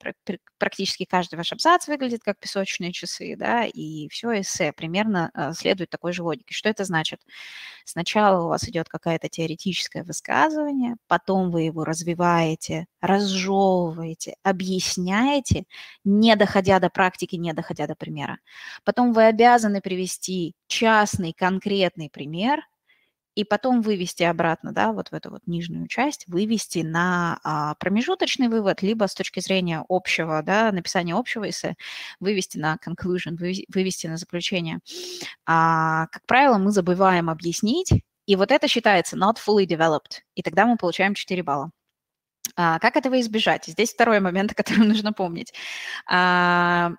практически каждый ваш абзац выглядит как песочные часы, да, и все эссе примерно э, следует такой же логике. Что это значит? Сначала у вас идет какая-то теоретическое высказывание, потом вы его развиваете разжевываете, объясняете, не доходя до практики, не доходя до примера. Потом вы обязаны привести частный конкретный пример – и потом вывести обратно, да, вот в эту вот нижнюю часть, вывести на а, промежуточный вывод, либо с точки зрения общего, да, написания общего эссе, вывести на conclusion, вывести на заключение. А, как правило, мы забываем объяснить, и вот это считается not fully developed, и тогда мы получаем 4 балла. А, как этого избежать? Здесь второй момент, о котором нужно помнить. А,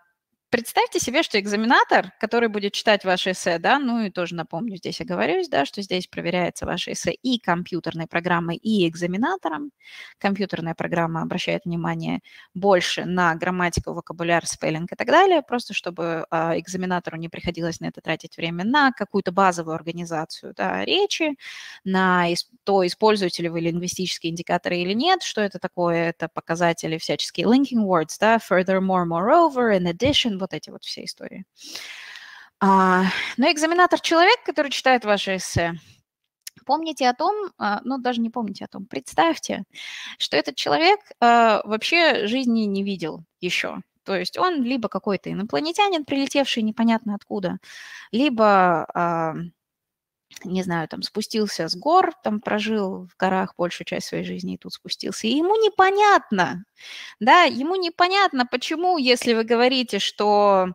представьте себе, что экзаменатор, который будет читать ваше эссе, да, ну и тоже напомню, здесь я оговорюсь, да, что здесь проверяется ваше эссе и компьютерной программой, и экзаменатором. Компьютерная программа обращает внимание больше на грамматику, вокабуляр, спеллинг и так далее, просто чтобы а, экзаменатору не приходилось на это тратить время, на какую-то базовую организацию да, речи, на то, используете ли вы лингвистические индикаторы или нет, что это такое, это показатели всяческие linking words, да, furthermore, moreover, in addition, вот эти вот все истории. А, Но ну, экзаменатор человек, который читает ваше эссе, помните о том, а, ну даже не помните о том, представьте, что этот человек а, вообще жизни не видел еще. То есть он либо какой-то инопланетянин, прилетевший непонятно откуда, либо, не знаю, там спустился с гор, там прожил в горах большую часть своей жизни и тут спустился. И ему непонятно, да, ему непонятно, почему, если вы говорите, что,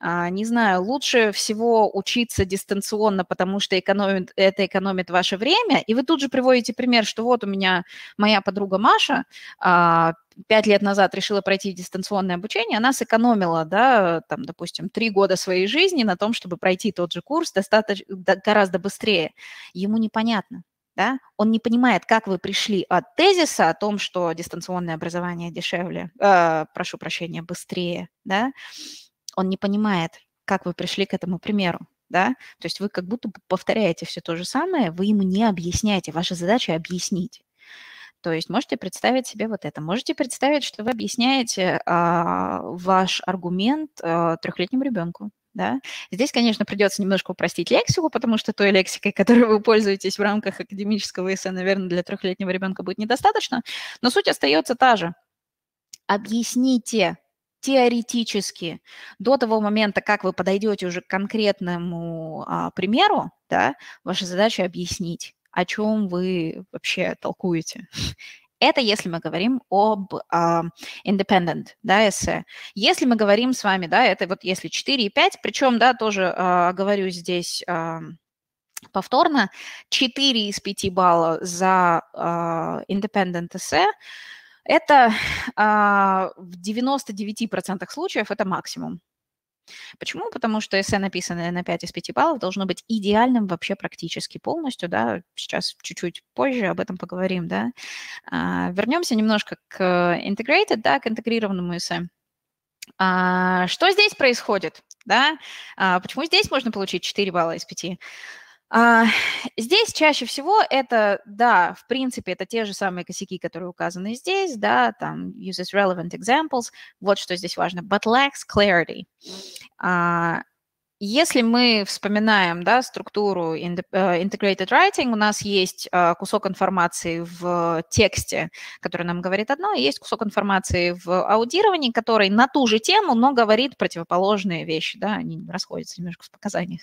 а, не знаю, лучше всего учиться дистанционно, потому что экономит, это экономит ваше время, и вы тут же приводите пример, что вот у меня моя подруга Маша а, пять лет назад решила пройти дистанционное обучение, она сэкономила, да, там, допустим, три года своей жизни на том, чтобы пройти тот же курс достаточно, гораздо быстрее. Ему непонятно да, он не понимает, как вы пришли от тезиса о том, что дистанционное образование дешевле, э, прошу прощения, быстрее, да, он не понимает, как вы пришли к этому примеру, да, то есть вы как будто повторяете все то же самое, вы ему не объясняете, ваша задача объяснить. То есть можете представить себе вот это. Можете представить, что вы объясняете э, ваш аргумент э, трехлетнему ребенку, да? Здесь, конечно, придется немножко упростить лексику, потому что той лексикой, которой вы пользуетесь в рамках академического эссе, наверное, для трехлетнего ребенка будет недостаточно, но суть остается та же. Объясните теоретически до того момента, как вы подойдете уже к конкретному а, примеру, да, ваша задача объяснить, о чем вы вообще толкуете. Это если мы говорим об э, independent, да, эссе. Если мы говорим с вами, да, это вот если 4 и 5, причем, да, тоже э, говорю здесь э, повторно, 4 из 5 балла за э, independent essay это э, в 99% случаев это максимум. Почему? Потому что эссе, написанное на 5 из 5 баллов, должно быть идеальным вообще практически полностью, да, сейчас чуть-чуть позже об этом поговорим, да. А, вернемся немножко к integrated, да, к интегрированному эссе. А, что здесь происходит, да? А, почему здесь можно получить 4 балла из 5? А, здесь чаще всего это, да, в принципе, это те же самые косяки, которые указаны здесь, да, там uses relevant examples, вот что здесь важно, but lacks clarity. А, если мы вспоминаем да, структуру э, integrated writing, у нас есть э, кусок информации в тексте, который нам говорит одно, и есть кусок информации в аудировании, который на ту же тему, но говорит противоположные вещи, да, они расходятся немножко в показаниях.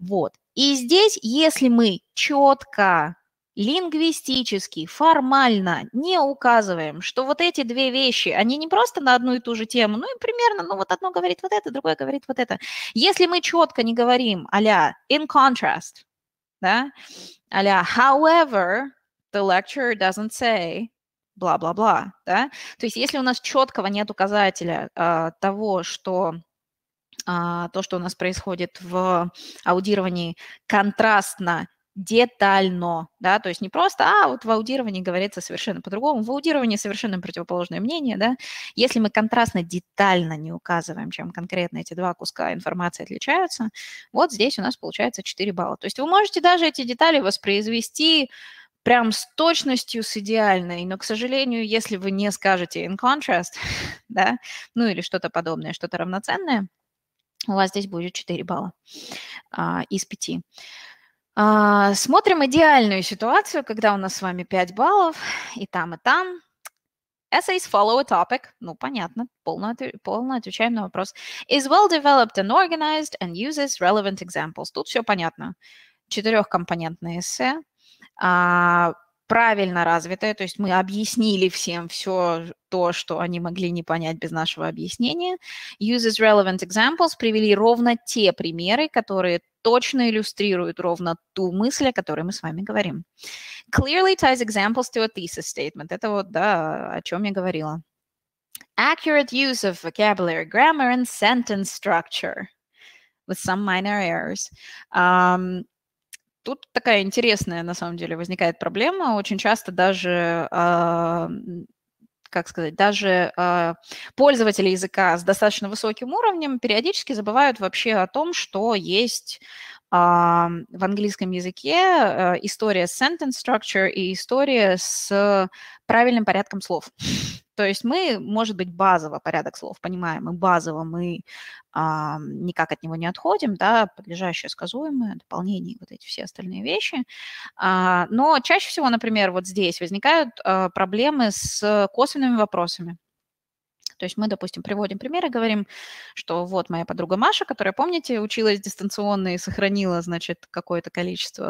Вот. И здесь, если мы четко лингвистически, формально не указываем, что вот эти две вещи, они не просто на одну и ту же тему, ну и примерно, ну вот одно говорит вот это, другое говорит вот это. Если мы четко не говорим а in contrast, да, а however, the lecturer doesn't say, бла-бла-бла, да, то есть если у нас четкого нет указателя э, того, что а, то, что у нас происходит в аудировании контрастно детально, да, то есть не просто, а вот в аудировании говорится совершенно по-другому, в аудировании совершенно противоположное мнение, да, если мы контрастно детально не указываем, чем конкретно эти два куска информации отличаются, вот здесь у нас получается 4 балла. То есть вы можете даже эти детали воспроизвести прям с точностью, с идеальной, но, к сожалению, если вы не скажете in contrast, да, ну или что-то подобное, что-то равноценное, у вас здесь будет 4 балла а, из 5. А, смотрим идеальную ситуацию, когда у нас с вами 5 баллов, и там, и там. Essays follow a topic. Ну, понятно, полно, полно отвечаем на вопрос. Is well developed and organized and uses relevant examples. Тут все понятно. Четырехкомпонентное эссе. А, правильно развитая, то есть мы объяснили всем все то, что они могли не понять без нашего объяснения. Uses relevant examples привели ровно те примеры, которые точно иллюстрируют ровно ту мысль, о которой мы с вами говорим. Clearly ties examples to a thesis statement. Это вот, да, о чем я говорила. Accurate use of vocabulary, grammar and sentence structure with some minor errors. Um, Тут такая интересная, на самом деле, возникает проблема. Очень часто даже а, как сказать, даже э, пользователи языка с достаточно высоким уровнем периодически забывают вообще о том, что есть э, в английском языке э, история с sentence structure и история с правильным порядком слов. То есть мы, может быть, базово порядок слов понимаем, и базово мы а, никак от него не отходим, да, подлежащее, сказуемое, дополнение, вот эти все остальные вещи. А, но чаще всего, например, вот здесь возникают а, проблемы с косвенными вопросами. То есть мы, допустим, приводим примеры, говорим, что вот моя подруга Маша, которая, помните, училась дистанционно и сохранила, значит, какое-то количество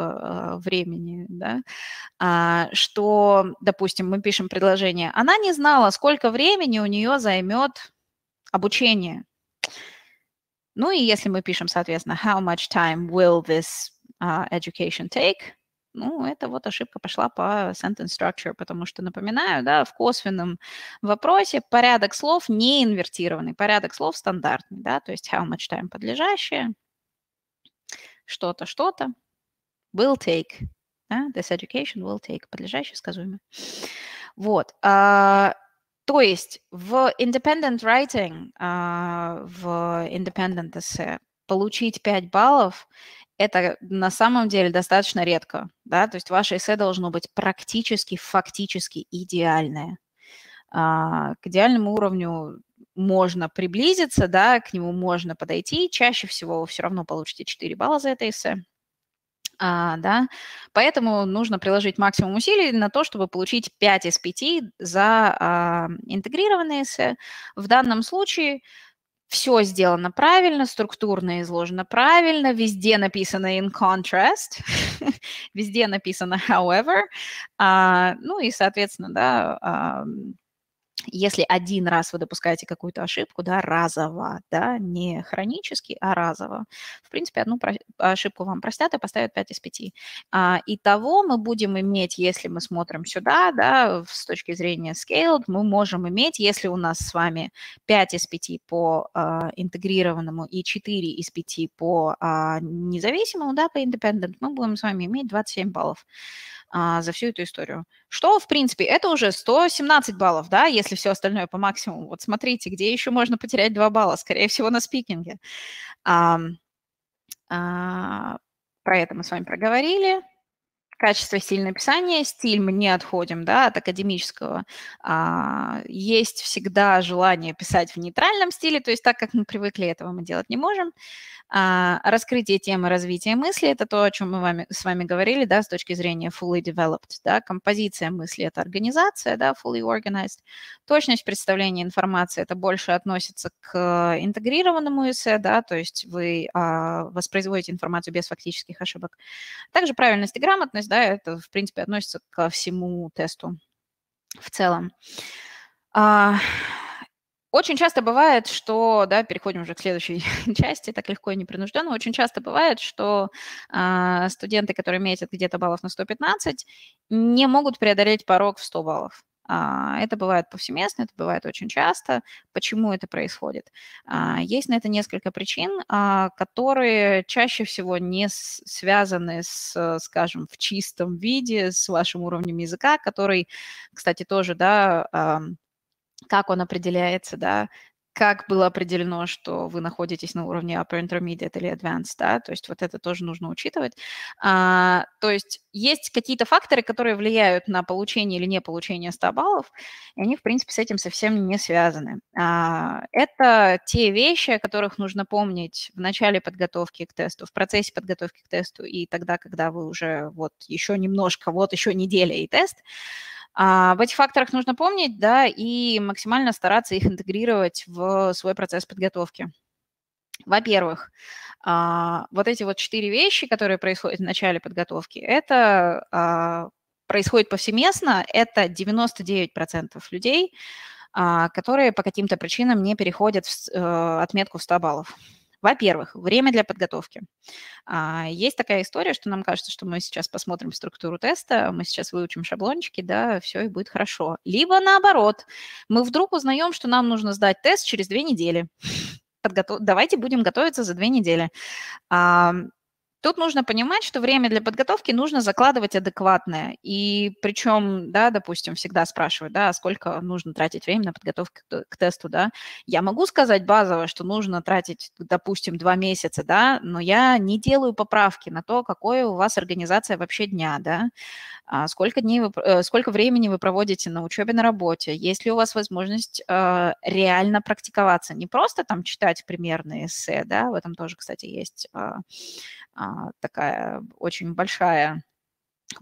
а, времени, да, а, что, допустим, мы пишем предложение, она не знала, сколько времени у нее займет обучение. Ну и если мы пишем, соответственно, how much time will this uh, education take, ну, это вот ошибка пошла по sentence structure, потому что, напоминаю, да, в косвенном вопросе порядок слов не инвертированный, порядок слов стандартный, да, то есть how much time подлежащее, что-то, что-то, will take, да, this education will take, подлежащее, сказуемое. Вот. А, то есть в independent writing, а, в independent essay получить 5 баллов это на самом деле достаточно редко, да, то есть ваше эссе должно быть практически, фактически идеальное. А, к идеальному уровню можно приблизиться, да, к нему можно подойти, чаще всего вы все равно получите 4 балла за это эссе, а, да, поэтому нужно приложить максимум усилий на то, чтобы получить 5 из 5 за а, интегрированные эссе. В данном случае все сделано правильно, структурно изложено правильно, везде написано in contrast, везде написано however, а, ну и, соответственно, да, если один раз вы допускаете какую-то ошибку, да, разово, да, не хронически, а разово, в принципе, одну ошибку вам простят и поставят 5 из 5. А, итого мы будем иметь, если мы смотрим сюда, да, с точки зрения scaled, мы можем иметь, если у нас с вами 5 из 5 по а, интегрированному и 4 из 5 по а, независимому, да, по independent, мы будем с вами иметь 27 баллов а, за всю эту историю. Что, в принципе, это уже 117 баллов, да, если все остальное по максимуму. Вот смотрите, где еще можно потерять 2 балла, скорее всего, на спикинге. А, а, про это мы с вами проговорили качество стиль написания, стиль мы не отходим да, от академического. А, есть всегда желание писать в нейтральном стиле, то есть так, как мы привыкли, этого мы делать не можем. А, раскрытие темы развития мысли – это то, о чем мы вами, с вами говорили да, с точки зрения fully developed. Да, композиция мысли – это организация, да, fully organized. Точность представления информации – это больше относится к интегрированному эссе, да, то есть вы а, воспроизводите информацию без фактических ошибок. Также правильность и грамотность потребность, да, это, в принципе, относится ко всему тесту в целом. А, очень часто бывает, что, да, переходим уже к следующей части, так легко и непринужденно, очень часто бывает, что а, студенты, которые метят где-то баллов на 115, не могут преодолеть порог в 100 баллов. А, это бывает повсеместно, это бывает очень часто. Почему это происходит? А, есть на это несколько причин, а, которые чаще всего не связаны с, э, скажем, в чистом виде, с вашим уровнем языка, который, кстати, тоже, да, как он определяется, да, как было определено, что вы находитесь на уровне upper intermediate или advanced, да, то есть вот это тоже нужно учитывать. А, то есть есть какие-то факторы, которые влияют на получение или не получение 100 баллов, и они, в принципе, с этим совсем не связаны. А, это те вещи, о которых нужно помнить в начале подготовки к тесту, в процессе подготовки к тесту и тогда, когда вы уже вот еще немножко, вот еще неделя и тест, а в этих факторах нужно помнить, да, и максимально стараться их интегрировать в свой процесс подготовки. Во-первых, а, вот эти вот четыре вещи, которые происходят в начале подготовки, это а, происходит повсеместно, это 99% людей, а, которые по каким-то причинам не переходят в э, отметку в 100 баллов. Во-первых, время для подготовки. А, есть такая история, что нам кажется, что мы сейчас посмотрим структуру теста, мы сейчас выучим шаблончики, да, все и будет хорошо. Либо наоборот, мы вдруг узнаем, что нам нужно сдать тест через две недели. Подготов... Давайте будем готовиться за две недели. Тут нужно понимать, что время для подготовки нужно закладывать адекватное. И причем, да, допустим, всегда спрашивают, да, а сколько нужно тратить время на подготовку к, тесту, да. Я могу сказать базово, что нужно тратить, допустим, два месяца, да, но я не делаю поправки на то, какое у вас организация вообще дня, да, а сколько дней, вы, э, сколько времени вы проводите на учебе, на работе, есть ли у вас возможность э, реально практиковаться, не просто там читать примерные эссе, да, в этом тоже, кстати, есть а, а, такая очень большая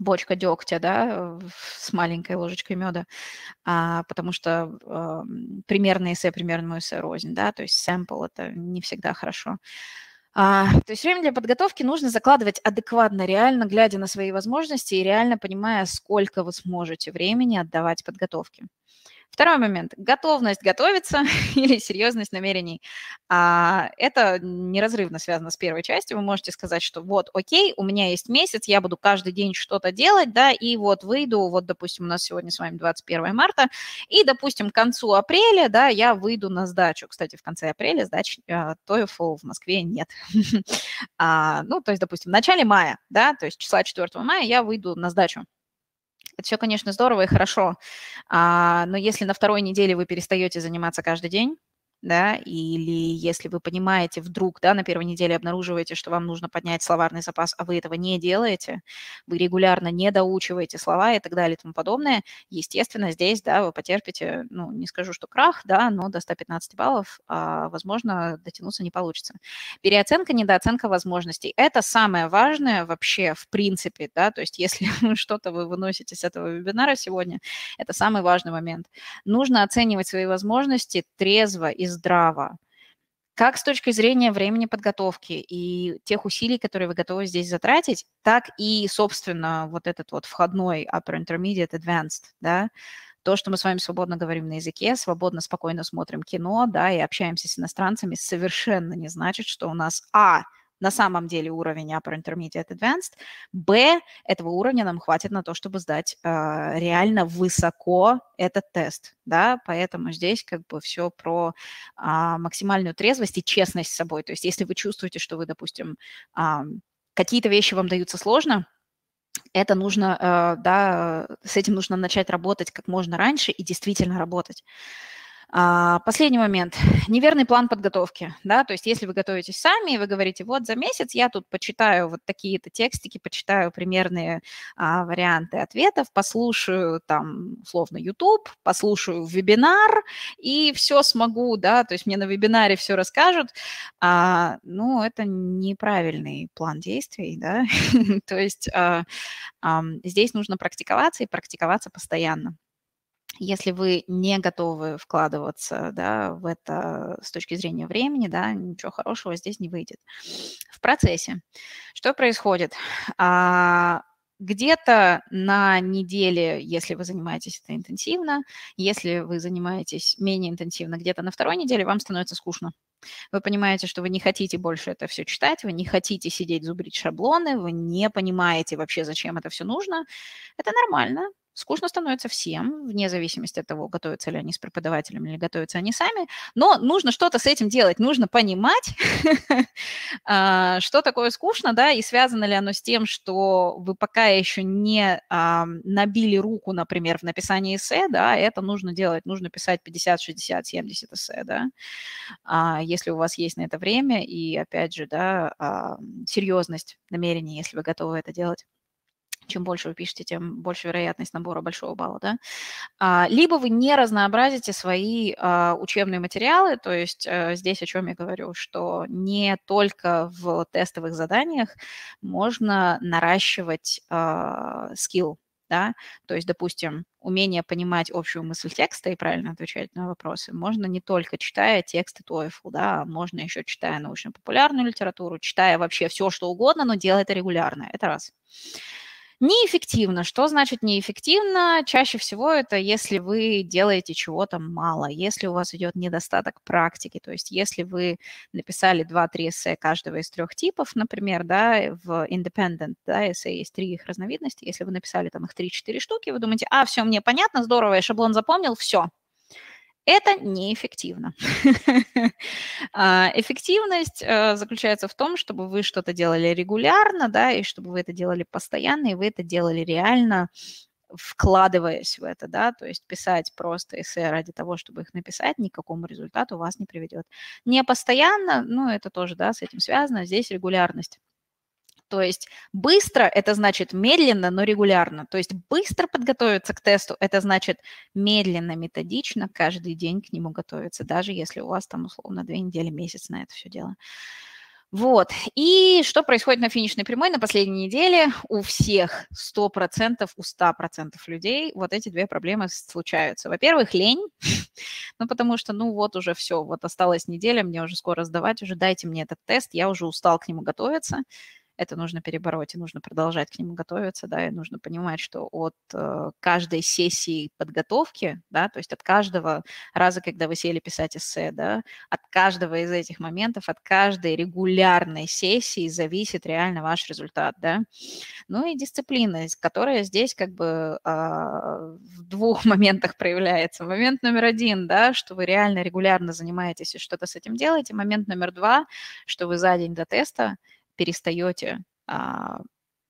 бочка дегтя, да, с маленькой ложечкой меда, а, потому что а, примерное эссе, примерному эссе рознь, да, то есть сэмпл – это не всегда хорошо. А, то есть время для подготовки нужно закладывать адекватно, реально глядя на свои возможности и реально понимая, сколько вы сможете времени отдавать подготовке. Второй момент. Готовность готовиться или серьезность намерений. А, это неразрывно связано с первой частью. Вы можете сказать, что вот, окей, у меня есть месяц, я буду каждый день что-то делать, да, и вот выйду, вот, допустим, у нас сегодня с вами 21 марта, и, допустим, к концу апреля, да, я выйду на сдачу. Кстати, в конце апреля сдач TOEFL а, в Москве нет. а, ну, то есть, допустим, в начале мая, да, то есть числа 4 мая я выйду на сдачу. Это все, конечно, здорово и хорошо, а, но если на второй неделе вы перестаете заниматься каждый день, да, или если вы понимаете вдруг, да, на первой неделе обнаруживаете, что вам нужно поднять словарный запас, а вы этого не делаете, вы регулярно не доучиваете слова и так далее и тому подобное, естественно, здесь, да, вы потерпите, ну, не скажу, что крах, да, но до 115 баллов, а, возможно, дотянуться не получится. Переоценка, недооценка возможностей – это самое важное вообще в принципе, да, то есть если что-то вы выносите с этого вебинара сегодня, это самый важный момент. Нужно оценивать свои возможности трезво и здраво. Как с точки зрения времени подготовки и тех усилий, которые вы готовы здесь затратить, так и, собственно, вот этот вот входной upper intermediate advanced, да, то, что мы с вами свободно говорим на языке, свободно, спокойно смотрим кино, да, и общаемся с иностранцами, совершенно не значит, что у нас, а, на самом деле уровень Upper Intermediate Advanced. Б, этого уровня нам хватит на то, чтобы сдать э, реально высоко этот тест, да, поэтому здесь как бы все про а, максимальную трезвость и честность с собой, то есть если вы чувствуете, что вы, допустим, а, какие-то вещи вам даются сложно, это нужно, а, да, с этим нужно начать работать как можно раньше и действительно работать. А, последний момент. Неверный план подготовки. Да? То есть если вы готовитесь сами, и вы говорите, вот за месяц я тут почитаю вот такие-то текстики, почитаю примерные а, варианты ответов, послушаю там условно YouTube, послушаю вебинар и все смогу, да, то есть мне на вебинаре все расскажут. А, ну, это неправильный план действий, да. То есть а, здесь нужно практиковаться и практиковаться постоянно если вы не готовы вкладываться да, в это с точки зрения времени, да, ничего хорошего здесь не выйдет. В процессе что происходит? А, где-то на неделе, если вы занимаетесь это интенсивно, если вы занимаетесь менее интенсивно, где-то на второй неделе вам становится скучно. Вы понимаете, что вы не хотите больше это все читать, вы не хотите сидеть зубрить шаблоны, вы не понимаете вообще, зачем это все нужно. Это нормально, Скучно становится всем, вне зависимости от того, готовятся ли они с преподавателем или готовятся они сами. Но нужно что-то с этим делать, нужно понимать, а, что такое скучно, да, и связано ли оно с тем, что вы пока еще не а, набили руку, например, в написании эссе, да, это нужно делать, нужно писать 50, 60, 70 эссе, да, а, если у вас есть на это время и, опять же, да, серьезность намерений, если вы готовы это делать чем больше вы пишете, тем больше вероятность набора большого балла, да, а, либо вы не разнообразите свои а, учебные материалы, то есть э, здесь о чем я говорю, что не только в тестовых заданиях можно наращивать а, скилл, да, то есть, допустим, умение понимать общую мысль текста и правильно отвечать на вопросы можно не только читая тексты TOEFL, да, можно еще читая научно-популярную литературу, читая вообще все, что угодно, но делая это регулярно, это раз. Неэффективно. Что значит неэффективно? Чаще всего это если вы делаете чего-то мало, если у вас идет недостаток практики, то есть если вы написали 2-3 эссе каждого из трех типов, например, да, в independent, да, эссе есть три их разновидности, если вы написали там их 3-4 штуки, вы думаете, а, все, мне понятно, здорово, я шаблон запомнил, все, это неэффективно. А, эффективность э, заключается в том, чтобы вы что-то делали регулярно, да, и чтобы вы это делали постоянно, и вы это делали реально, вкладываясь в это, да, то есть писать просто эссе ради того, чтобы их написать, никакому результату вас не приведет. Не постоянно, ну, это тоже, да, с этим связано, здесь регулярность. То есть быстро – это значит медленно, но регулярно. То есть быстро подготовиться к тесту – это значит медленно, методично, каждый день к нему готовиться, даже если у вас там условно две недели, месяц на это все дело. Вот. И что происходит на финишной прямой на последней неделе? У всех 100%, у 100% людей вот эти две проблемы случаются. Во-первых, лень. Ну, потому что, ну, вот уже все, вот осталась неделя, мне уже скоро сдавать, уже дайте мне этот тест, я уже устал к нему готовиться это нужно перебороть, и нужно продолжать к ним готовиться, да, и нужно понимать, что от э, каждой сессии подготовки, да, то есть от каждого раза, когда вы сели писать эссе, да, от каждого из этих моментов, от каждой регулярной сессии зависит реально ваш результат, да. Ну и дисциплина, которая здесь как бы э, в двух моментах проявляется. Момент номер один, да, что вы реально регулярно занимаетесь и что-то с этим делаете. Момент номер два, что вы за день до теста перестаете а,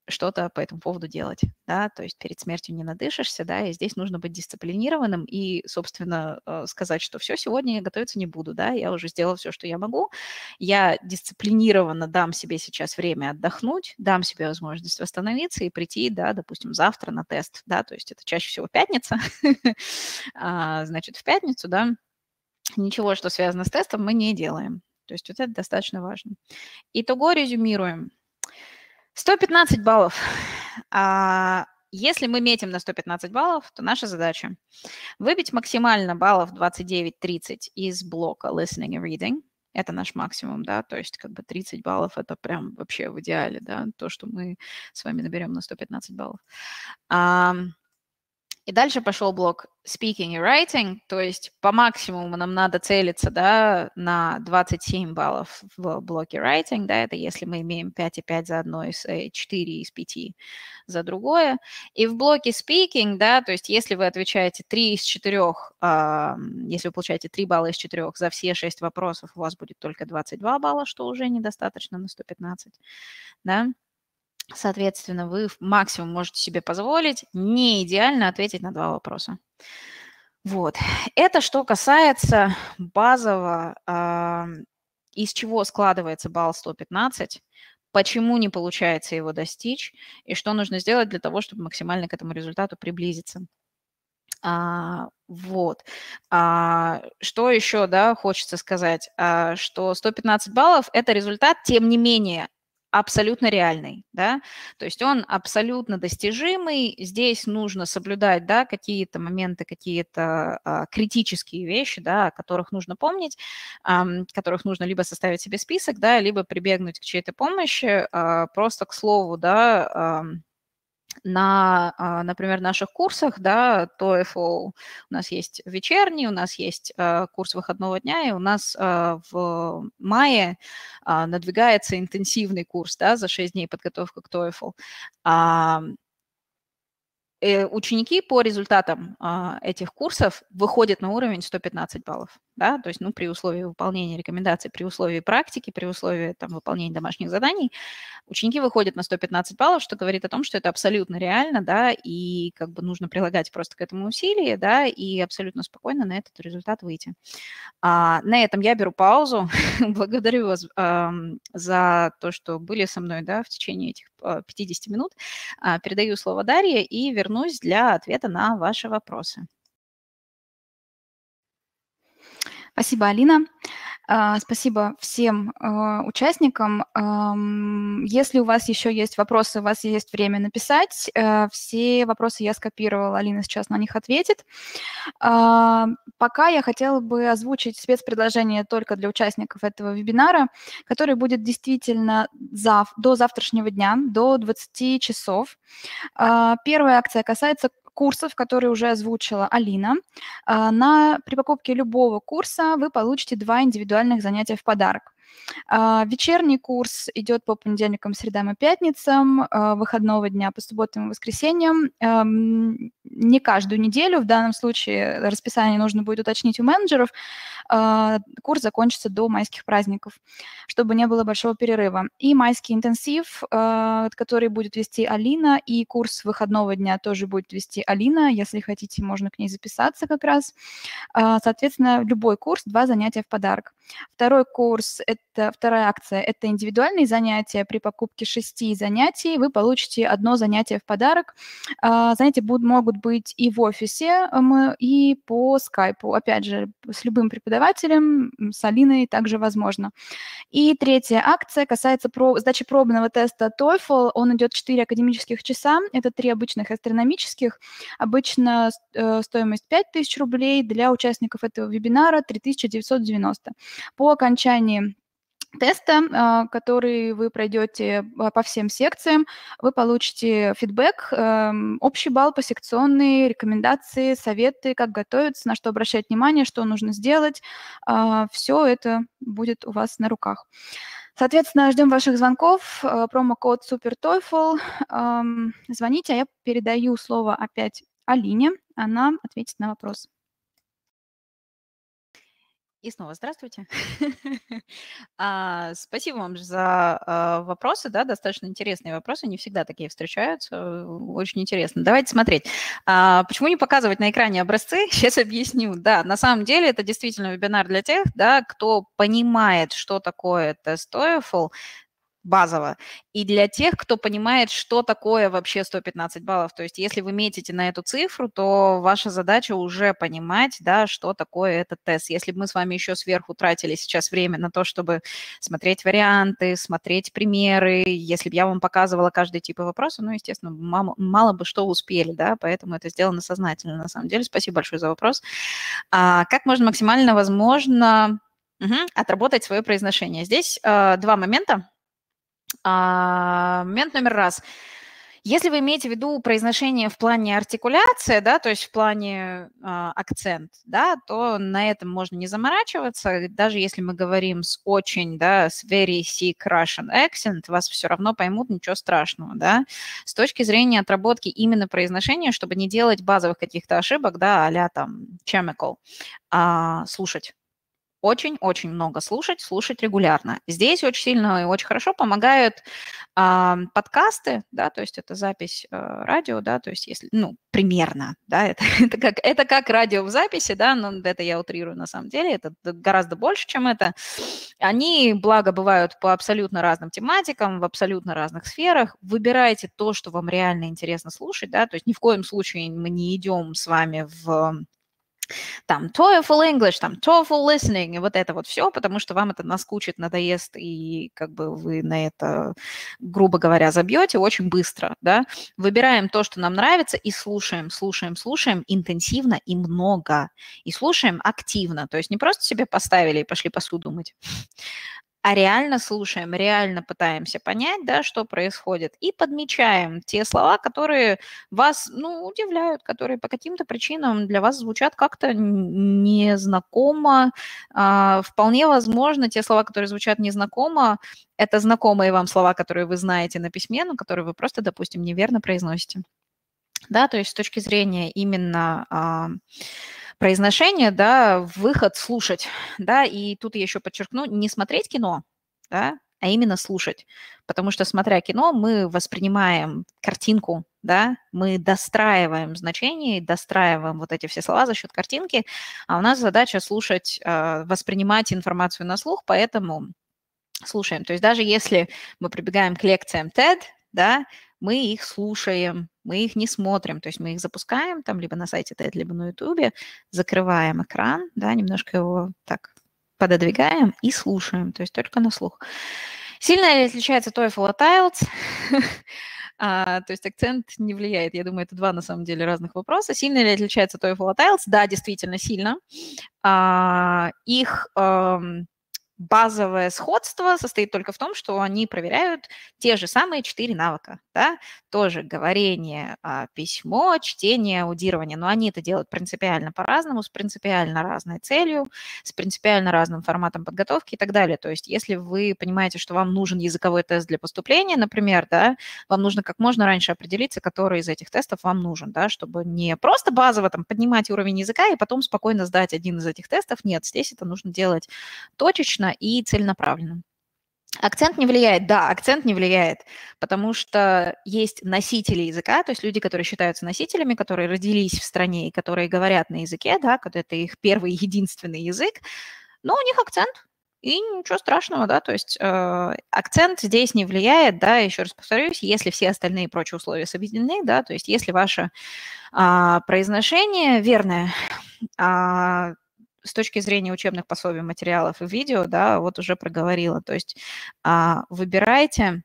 что-то по этому поводу делать, да, то есть перед смертью не надышишься, да, и здесь нужно быть дисциплинированным и, собственно, э, сказать, что все, сегодня я готовиться не буду, да, я уже сделал все, что я могу, я дисциплинированно дам себе сейчас время отдохнуть, дам себе возможность восстановиться и прийти, да, допустим, завтра на тест, да, то есть это чаще всего пятница, а, значит, в пятницу, да, ничего, что связано с тестом, мы не делаем, то есть вот это достаточно важно. Итого резюмируем. 115 баллов. А, если мы метим на 115 баллов, то наша задача выбить максимально баллов 29-30 из блока listening и reading. Это наш максимум, да, то есть как бы 30 баллов – это прям вообще в идеале, да, то, что мы с вами наберем на 115 баллов. И дальше пошел блок speaking и writing, то есть по максимуму нам надо целиться да, на 27 баллов в блоке writing, да, это если мы имеем и 5,5 за одно, из 4 э, из 5 за другое. И в блоке speaking, да, то есть если вы отвечаете 3 из 4, а, если вы получаете 3 балла из 4 за все 6 вопросов, у вас будет только 22 балла, что уже недостаточно на 115, да. Соответственно, вы максимум можете себе позволить не идеально ответить на два вопроса. Вот. Это что касается базового, э, а, из чего складывается балл 115, почему не получается его достичь и что нужно сделать для того, чтобы максимально к этому результату приблизиться. А, вот. А, что еще, да, хочется сказать, а, что 115 баллов – это результат, тем не менее, абсолютно реальный, да, то есть он абсолютно достижимый, здесь нужно соблюдать, да, какие-то моменты, какие-то а, критические вещи, да, о которых нужно помнить, а, которых нужно либо составить себе список, да, либо прибегнуть к чьей-то помощи, а, просто к слову, да, на, а, например, наших курсах, да, TOEFL, у нас есть вечерний, у нас есть а, курс выходного дня, и у нас а, в мае надвигается интенсивный курс, да, за 6 дней подготовка к TOEFL э, ученики по результатам этих курсов выходят на уровень 115 баллов да, то есть, ну, при условии выполнения рекомендаций, при условии практики, при условии там выполнения домашних заданий, ученики выходят на 115 баллов, что говорит о том, что это абсолютно реально, да, и как бы нужно прилагать просто к этому усилие, да, и абсолютно спокойно на этот результат выйти. А, на этом я беру паузу. Благодарю вас э, за то, что были со мной, да, в течение этих 50 а, минут. А, передаю слово Дарье и вернусь для ответа на ваши вопросы. Спасибо, Алина. А, спасибо всем э, участникам. Если у вас еще есть вопросы, у вас есть время написать. Э, все вопросы я скопировала, Алина сейчас на них ответит. А, пока я хотела бы озвучить спецпредложение только для участников этого вебинара, который будет действительно зав до завтрашнего дня, до 20 часов. А, первая акция касается курсов, которые уже озвучила Алина. А, на, при покупке любого курса вы получите два индивидуальных занятия в подарок. А, вечерний курс идет по понедельникам, средам и пятницам, а, выходного дня по субботам и воскресеньям. Эм, не каждую неделю, в данном случае расписание нужно будет уточнить у менеджеров. А, курс закончится до майских праздников, чтобы не было большого перерыва. И майский интенсив, который будет вести Алина, и курс выходного дня тоже будет вести Алина. Если хотите, можно к ней записаться как раз. Соответственно, любой курс, два занятия в подарок. Второй курс – это вторая акция, это индивидуальные занятия. При покупке шести занятий вы получите одно занятие в подарок. А, занятия будут, могут быть и в офисе, э, и по скайпу. Опять же, с любым преподавателем, с Алиной также возможно. И третья акция касается про... сдачи пробного теста TOEFL. Он идет 4 академических часа. Это три обычных астрономических. Обычно э, стоимость 5000 рублей. Для участников этого вебинара 3990. По окончании теста, а, который вы пройдете а, по всем секциям, вы получите фидбэк, эм, общий балл по секционной, рекомендации, советы, как готовиться, на что обращать внимание, что нужно сделать. А, Все это будет у вас на руках. Соответственно, ждем ваших звонков. Промокод SuperToefl. Эм, звоните, а я передаю слово опять Алине. Она ответит на вопрос. И снова здравствуйте. А, спасибо вам за а, вопросы, да, достаточно интересные вопросы, не всегда такие встречаются, очень интересно. Давайте смотреть. А, почему не показывать на экране образцы? Сейчас объясню. Да, на самом деле это действительно вебинар для тех, да, кто понимает, что такое тест TOEFL, базово. И для тех, кто понимает, что такое вообще 115 баллов. То есть если вы метите на эту цифру, то ваша задача уже понимать, да, что такое этот тест. Если бы мы с вами еще сверху тратили сейчас время на то, чтобы смотреть варианты, смотреть примеры, если бы я вам показывала каждый тип вопроса, ну, естественно, мало, мало бы что успели, да, поэтому это сделано сознательно на самом деле. Спасибо большое за вопрос. А, как можно максимально возможно угу, отработать свое произношение? Здесь э, два момента. А, момент номер раз. Если вы имеете в виду произношение в плане артикуляции, да, то есть в плане э, акцент, да, то на этом можно не заморачиваться. Даже если мы говорим с очень, да, с very sick Russian accent, вас все равно поймут, ничего страшного, да. С точки зрения отработки именно произношения, чтобы не делать базовых каких-то ошибок, да, а там chemical, а, слушать очень-очень много слушать, слушать регулярно. Здесь очень сильно и очень хорошо помогают э, подкасты, да, то есть это запись э, радио, да, то есть если, ну, примерно, да, это, это, как, это как радио в записи, да, но это я утрирую на самом деле, это гораздо больше, чем это. Они, благо, бывают по абсолютно разным тематикам, в абсолютно разных сферах. Выбирайте то, что вам реально интересно слушать, да, то есть ни в коем случае мы не идем с вами в там TOEFL English, там TOEFL Listening, и вот это вот все, потому что вам это наскучит, надоест, и как бы вы на это, грубо говоря, забьете очень быстро, да. Выбираем то, что нам нравится, и слушаем, слушаем, слушаем интенсивно и много, и слушаем активно, то есть не просто себе поставили и пошли посуду мыть, а реально слушаем, реально пытаемся понять, да, что происходит, и подмечаем те слова, которые вас, ну, удивляют, которые по каким-то причинам для вас звучат как-то незнакомо. А, вполне возможно, те слова, которые звучат незнакомо, это знакомые вам слова, которые вы знаете на письме, но которые вы просто, допустим, неверно произносите. Да, то есть с точки зрения именно а, произношение, да, выход слушать, да, и тут я еще подчеркну, не смотреть кино, да, а именно слушать, потому что смотря кино мы воспринимаем картинку, да, мы достраиваем значение, достраиваем вот эти все слова за счет картинки, а у нас задача слушать, а, воспринимать информацию на слух, поэтому слушаем. То есть даже если мы прибегаем к лекциям TED, да, мы их слушаем, мы их не смотрим, то есть мы их запускаем там либо на сайте TED, либо на YouTube, закрываем экран, да, немножко его так пододвигаем и слушаем, то есть только на слух. Сильно ли отличается TOEFL от IELTS? А, то есть акцент не влияет. Я думаю, это два, на самом деле, разных вопроса. Сильно ли отличается TOEFL от IELTS? Да, действительно, сильно. А, их... Um, базовое сходство состоит только в том, что они проверяют те же самые четыре навыка. Да? Тоже говорение, а, письмо, чтение, аудирование. Но они это делают принципиально по-разному, с принципиально разной целью, с принципиально разным форматом подготовки и так далее. То есть если вы понимаете, что вам нужен языковой тест для поступления, например, да, вам нужно как можно раньше определиться, который из этих тестов вам нужен, да, чтобы не просто базово там, поднимать уровень языка и потом спокойно сдать один из этих тестов. Нет, здесь это нужно делать точечно, точечно и целенаправленно. Акцент не влияет, да, акцент не влияет, потому что есть носители языка, то есть люди, которые считаются носителями, которые родились в стране и которые говорят на языке, да, когда это их первый единственный язык, но у них акцент, и ничего страшного, да, то есть э, акцент здесь не влияет, да, еще раз повторюсь, если все остальные прочие условия соблюдены, да, то есть если ваше э, произношение верное, э, с точки зрения учебных пособий, материалов и видео, да, вот уже проговорила. То есть а, выбирайте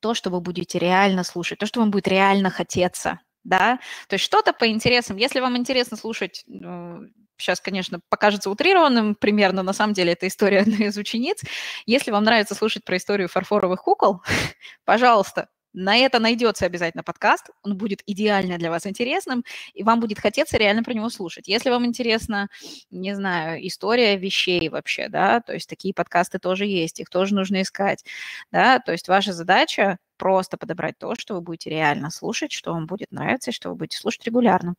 то, что вы будете реально слушать, то, что вам будет реально хотеться, да, то есть что-то по интересам. Если вам интересно слушать, сейчас, ну, конечно, покажется утрированным примерно, на самом деле это история одной из учениц. Если вам нравится слушать про историю фарфоровых кукол, пожалуйста, на это найдется обязательно подкаст, он будет идеально для вас интересным, и вам будет хотеться реально про него слушать. Если вам интересна, не знаю, история вещей вообще, да, то есть такие подкасты тоже есть, их тоже нужно искать, да, то есть ваша задача просто подобрать то, что вы будете реально слушать, что вам будет нравиться, и что вы будете слушать регулярно.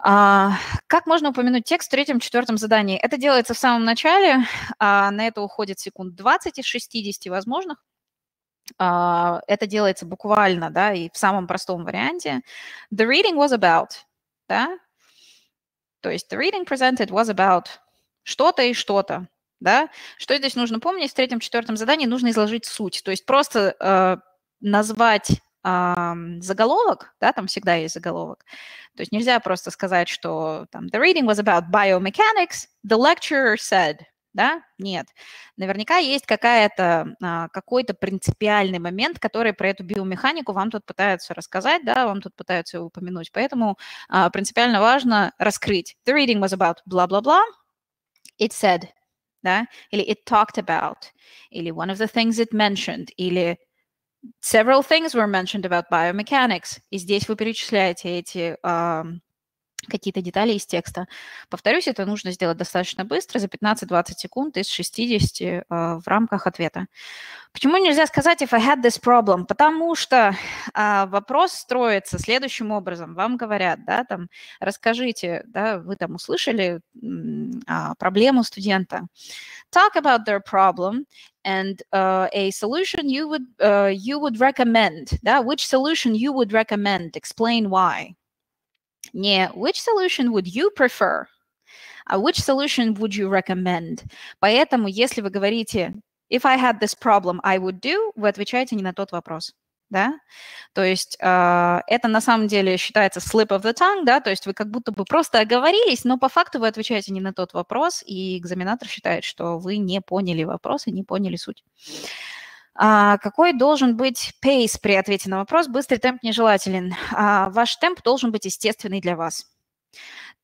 А, как можно упомянуть текст в третьем-четвертом задании? Это делается в самом начале, а на это уходит секунд 20 из 60 возможных. А, это делается буквально, да, и в самом простом варианте. The reading was about, да, то есть the reading presented was about что-то и что-то, да. Что здесь нужно помнить? В третьем-четвертом задании нужно изложить суть, то есть просто э, назвать заголовок, да, там всегда есть заголовок. То есть нельзя просто сказать, что там the reading was about biomechanics, the lecturer said, да? Нет. Наверняка есть какая-то, а, какой-то принципиальный момент, который про эту биомеханику вам тут пытаются рассказать, да, вам тут пытаются упомянуть. Поэтому а, принципиально важно раскрыть. The reading was about бла-бла-бла. It said, да, или it talked about, или one of the things it mentioned, или several things were mentioned about biomechanics. И здесь вы перечисляете эти um, какие-то детали из текста. Повторюсь, это нужно сделать достаточно быстро, за 15-20 секунд из 60 э, а, в рамках ответа. Почему нельзя сказать «if I had this problem»? Потому что э, вопрос строится следующим образом. Вам говорят, да, там, расскажите, да, вы там услышали э, проблему студента. Talk about their problem and uh, a solution you would, uh, you would recommend, да, which solution you would recommend, explain why не which solution would you prefer, а which solution would you recommend. Поэтому, если вы говорите if I had this problem, I would do, вы отвечаете не на тот вопрос. Да? То есть э, это на самом деле считается slip of the tongue, да, то есть вы как будто бы просто оговорились, но по факту вы отвечаете не на тот вопрос, и экзаменатор считает, что вы не поняли вопрос и не поняли суть. А какой должен быть пейс при ответе на вопрос «быстрый темп нежелателен»? А ваш темп должен быть естественный для вас.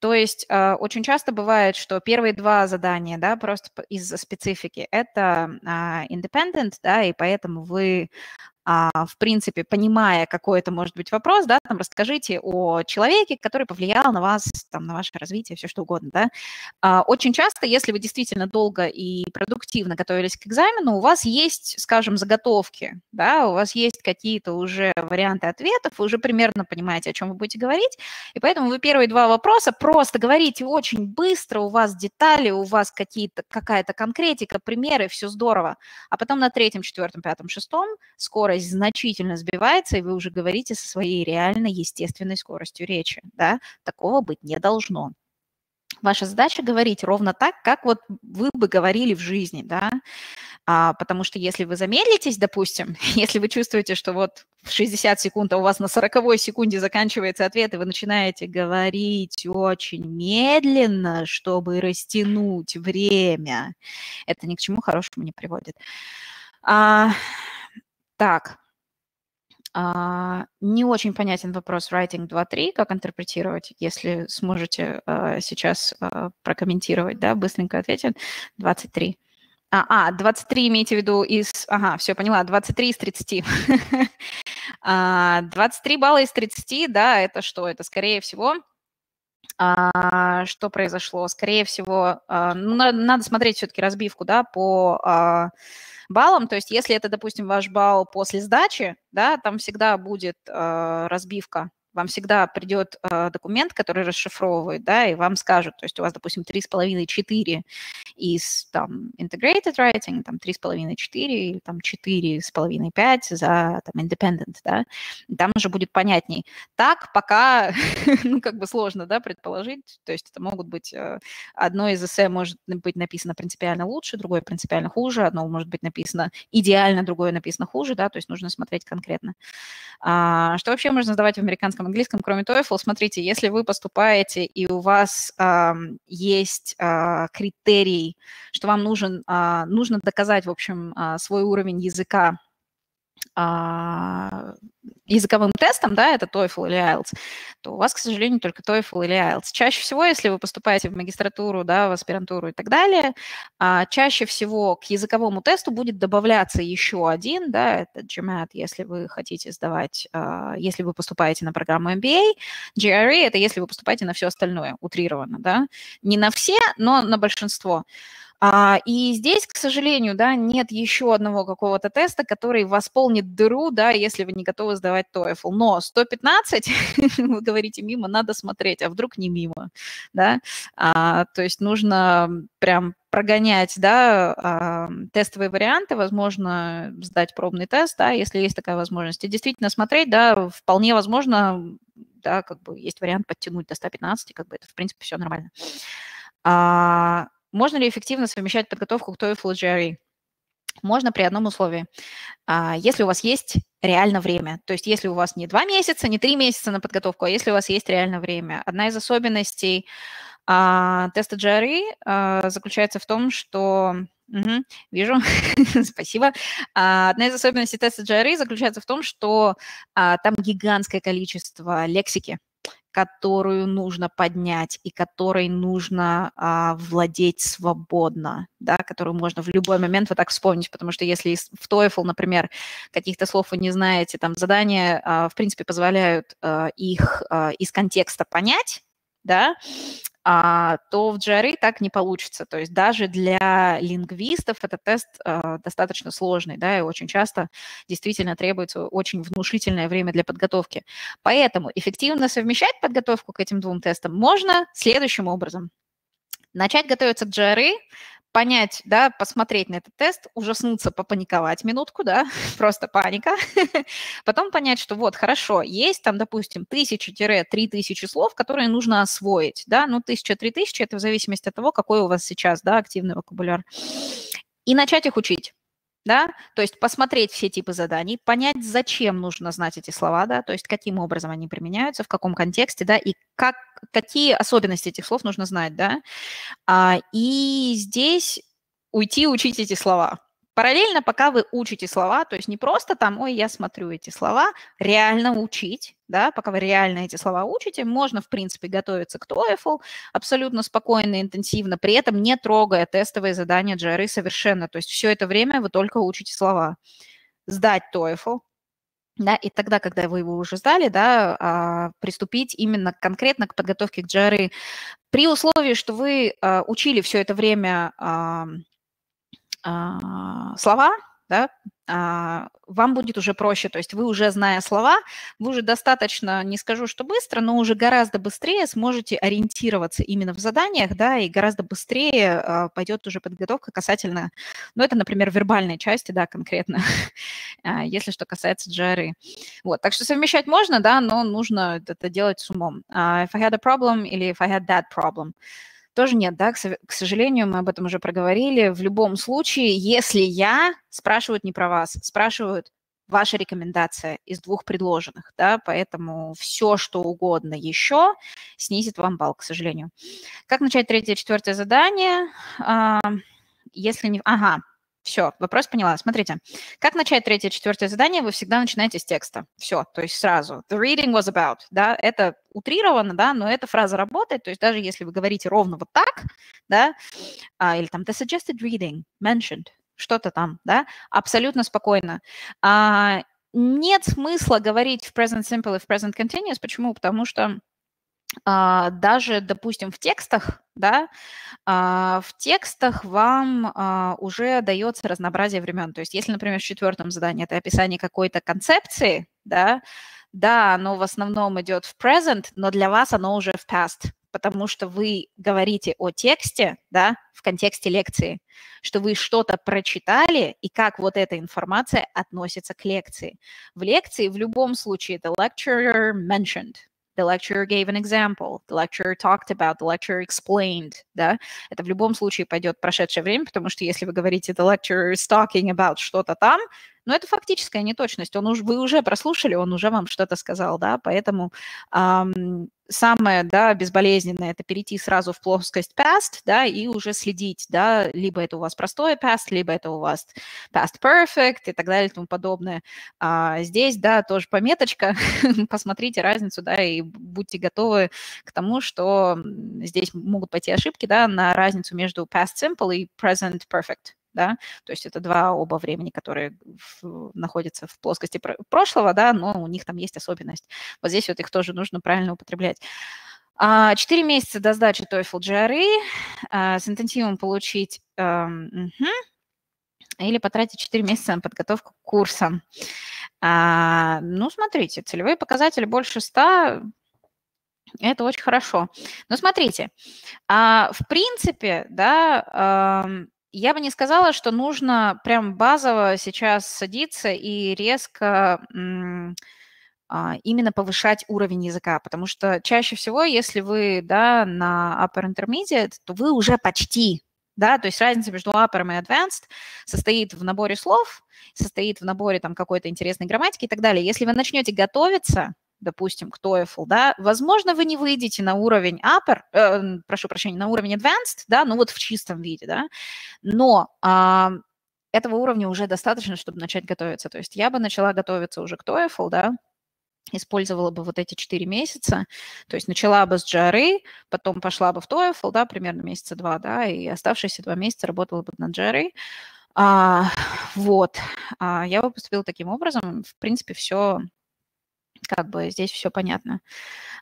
То есть э, очень часто бывает, что первые два задания, да, просто из-за специфики, это э, independent, да, и поэтому вы а, в принципе, понимая, какой это может быть вопрос, да, там расскажите о человеке, который повлиял на вас, там, на ваше развитие, все что угодно, да. А, очень часто, если вы действительно долго и продуктивно готовились к экзамену, у вас есть, скажем, заготовки, да, у вас есть какие-то уже варианты ответов, вы уже примерно понимаете, о чем вы будете говорить, и поэтому вы первые два вопроса просто говорите очень быстро, у вас детали, у вас какие-то, какая-то конкретика, примеры, все здорово, а потом на третьем, четвертом, пятом, шестом скоро скорость значительно сбивается, и вы уже говорите со своей реально естественной скоростью речи. Да? Такого быть не должно. Ваша задача говорить ровно так, как вот вы бы говорили в жизни, да, а, потому что если вы замедлитесь, допустим, если вы чувствуете, что вот в 60 секунд, а у вас на 40 секунде заканчивается ответ, и вы начинаете говорить очень медленно, чтобы растянуть время, это ни к чему хорошему не приводит. А, так, а, не очень понятен вопрос writing 2.3, как интерпретировать, если сможете а, сейчас а, прокомментировать, да, быстренько ответим. 23. А, а, 23 имеете в виду из... Ага, все, поняла, 23 из 30. 23 а, балла из 30, да, это что? Это, скорее всего, а, что произошло? Скорее всего, а, ну, надо смотреть все-таки разбивку, да, по баллам. То есть если это, допустим, ваш балл после сдачи, да, там всегда будет э, разбивка вам всегда придет э, документ, который расшифровывает, да, и вам скажут, то есть у вас, допустим, 3,5-4 из там integrated writing, там 3,5-4 или там 4,5-5 за там independent, да, там уже будет понятней. Так пока, ну, как бы сложно, да, предположить, то есть это могут быть, э, одно из эссе может быть написано принципиально лучше, другое принципиально хуже, одно может быть написано идеально, другое написано хуже, да, то есть нужно смотреть конкретно. А, что вообще можно сдавать в американском русском, английском, кроме TOEFL, смотрите, если вы поступаете и у вас э, есть э, критерий, что вам нужен, э, нужно доказать, в общем, э, свой уровень языка а, языковым тестом, да, это TOEFL или IELTS, то у вас, к сожалению, только TOEFL или IELTS. Чаще всего, если вы поступаете в магистратуру, да, в аспирантуру и так далее, а, чаще всего к языковому тесту будет добавляться еще один, да, это GMAT, если вы хотите сдавать, а, если вы поступаете на программу MBA, GRE – это если вы поступаете на все остальное, утрированно, да, не на все, но на большинство. А, и здесь, к сожалению, да, нет еще одного какого-то теста, который восполнит дыру, да, если вы не готовы сдавать TOEFL. Но 115, вы говорите мимо, надо смотреть, а вдруг не мимо, да. А, то есть нужно прям прогонять, да, а, тестовые варианты, возможно, сдать пробный тест, да, если есть такая возможность. И действительно смотреть, да, вполне возможно, да, как бы есть вариант подтянуть до 115, как бы это, в принципе, все нормально. А, можно ли эффективно совмещать подготовку к TOEFL и GRE? Можно при одном условии. А, если у вас есть реально время, то есть если у вас не два месяца, не три месяца на подготовку, а если у вас есть реально время. Одна из особенностей а, теста GRE а, заключается в том, что Угу, вижу, спасибо. одна из особенностей теста GRE заключается в том, что там гигантское количество лексики, которую нужно поднять и которой нужно а, владеть свободно, да, которую можно в любой момент вот так вспомнить, потому что если в TOEFL, например, каких-то слов вы не знаете, там задания, а, в принципе, позволяют а, их а, из контекста понять, да, а то в GRE так не получится. То есть даже для лингвистов этот тест а, достаточно сложный, да, и очень часто действительно требуется очень внушительное время для подготовки. Поэтому эффективно совмещать подготовку к этим двум тестам можно следующим образом. Начать готовиться к GRE понять, да, посмотреть на этот тест, ужаснуться, попаниковать минутку, да, просто паника, потом понять, что вот, хорошо, есть там, допустим, тысяча-три тысячи слов, которые нужно освоить, да, ну, тысяча-три тысячи – это в зависимости от того, какой у вас сейчас, да, активный вокабуляр, и начать их учить да, то есть посмотреть все типы заданий, понять, зачем нужно знать эти слова, да, то есть каким образом они применяются, в каком контексте, да, и как, какие особенности этих слов нужно знать, да, а, и здесь уйти учить эти слова, Параллельно, пока вы учите слова, то есть не просто там, ой, я смотрю эти слова, реально учить, да, пока вы реально эти слова учите, можно, в принципе, готовиться к TOEFL абсолютно спокойно, интенсивно, при этом не трогая тестовые задания джары совершенно, то есть все это время вы только учите слова. Сдать TOEFL, да, и тогда, когда вы его уже сдали, да, а, приступить именно конкретно к подготовке к GRE. При условии, что вы а, учили все это время а, слова, да, а, вам будет уже проще, то есть вы уже зная слова, вы уже достаточно, не скажу, что быстро, но уже гораздо быстрее сможете ориентироваться именно в заданиях, да, и гораздо быстрее а, пойдет уже подготовка касательно, ну, это, например, вербальной части, да, конкретно, если что касается GRE. Вот, так что совмещать можно, да, но нужно это делать с умом. If I had a problem или if I had that problem тоже нет, да, к сожалению, мы об этом уже проговорили. В любом случае, если я, спрашивают не про вас, спрашивают ваша рекомендация из двух предложенных, да, поэтому все, что угодно еще снизит вам балл, к сожалению. Как начать третье, четвертое задание? А, если не... Ага, все, вопрос поняла. Смотрите, как начать третье, четвертое задание, вы всегда начинаете с текста. Все, то есть сразу. The reading was about, да, это утрировано, да, но эта фраза работает, то есть даже если вы говорите ровно вот так, да, а, или там the suggested reading mentioned, что-то там, да, абсолютно спокойно. А, нет смысла говорить в present simple и в present continuous, почему? Потому что а, даже, допустим, в текстах, да, а, в текстах вам а, уже дается разнообразие времен. То есть, если, например, в четвертом задании это описание какой-то концепции, да, да, оно в основном идет в present, но для вас оно уже в past, потому что вы говорите о тексте, да, в контексте лекции, что вы что-то прочитали и как вот эта информация относится к лекции. В лекции в любом случае это lecturer mentioned – The lecturer gave an example. The lecturer talked about. The lecturer explained. Да? Это в любом случае пойдет прошедшее время, потому что если вы говорите the lecturer is talking about что-то там, Но это фактическая неточность. Он уж, вы уже прослушали, он уже вам что-то сказал, да, поэтому эм, самое, да, безболезненное – это перейти сразу в плоскость past, да, и уже следить, да, либо это у вас простое past, либо это у вас past perfect и так далее и тому подобное. А здесь, да, тоже пометочка, посмотрите разницу, да, и будьте готовы к тому, что здесь могут пойти ошибки, да, на разницу между past simple и present perfect да, то есть это два оба времени, которые в, э, находятся в плоскости прошлого, да, но у них там есть особенность. Вот здесь вот их тоже нужно правильно употреблять. А, четыре месяца до сдачи TOEFL GRE, а, с интенсивом получить угу, или потратить 4 месяца на подготовку к курсам. А, ну, смотрите, целевые показатели больше 100, это очень хорошо. Но смотрите, в принципе, да, эм, я бы не сказала, что нужно прям базово сейчас садиться и резко а, именно повышать уровень языка, потому что чаще всего, если вы да, на upper intermediate, то вы уже почти, да, то есть разница между upper и advanced состоит в наборе слов, состоит в наборе там какой-то интересной грамматики и так далее. Если вы начнете готовиться, допустим, к TOEFL, да, возможно, вы не выйдете на уровень upper, э, прошу прощения, на уровень advanced, да, ну вот в чистом виде, да, но э, этого уровня уже достаточно, чтобы начать готовиться. То есть я бы начала готовиться уже к TOEFL, да, использовала бы вот эти 4 месяца, то есть начала бы с GRE, потом пошла бы в TOEFL, да, примерно месяца два, да, и оставшиеся два месяца работала бы на GRE. А, вот, а я бы поступила таким образом. В принципе, все как бы здесь все понятно.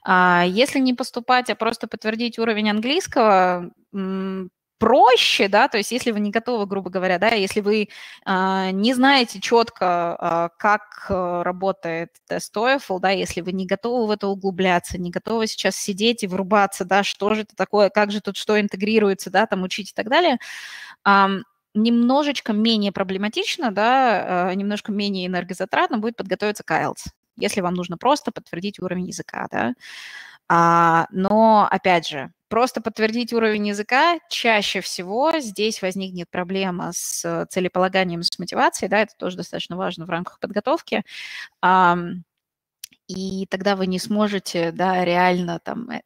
А если не поступать, а просто подтвердить уровень английского, проще, да, то есть если вы не готовы, грубо говоря, да, если вы э, не знаете четко, а, э, как работает тест TOEFL, да, если вы не готовы в это углубляться, не готовы сейчас сидеть и врубаться, да, что же это такое, как же тут что интегрируется, да, там учить и так далее, э, немножечко менее проблематично, да, э, немножко менее энергозатратно будет подготовиться к IELTS, если вам нужно просто подтвердить уровень языка, да. А, но, опять же, просто подтвердить уровень языка, чаще всего здесь возникнет проблема с э, целеполаганием, с мотивацией, да, это тоже достаточно важно в рамках подготовки, и тогда вы не сможете, да, реально там э,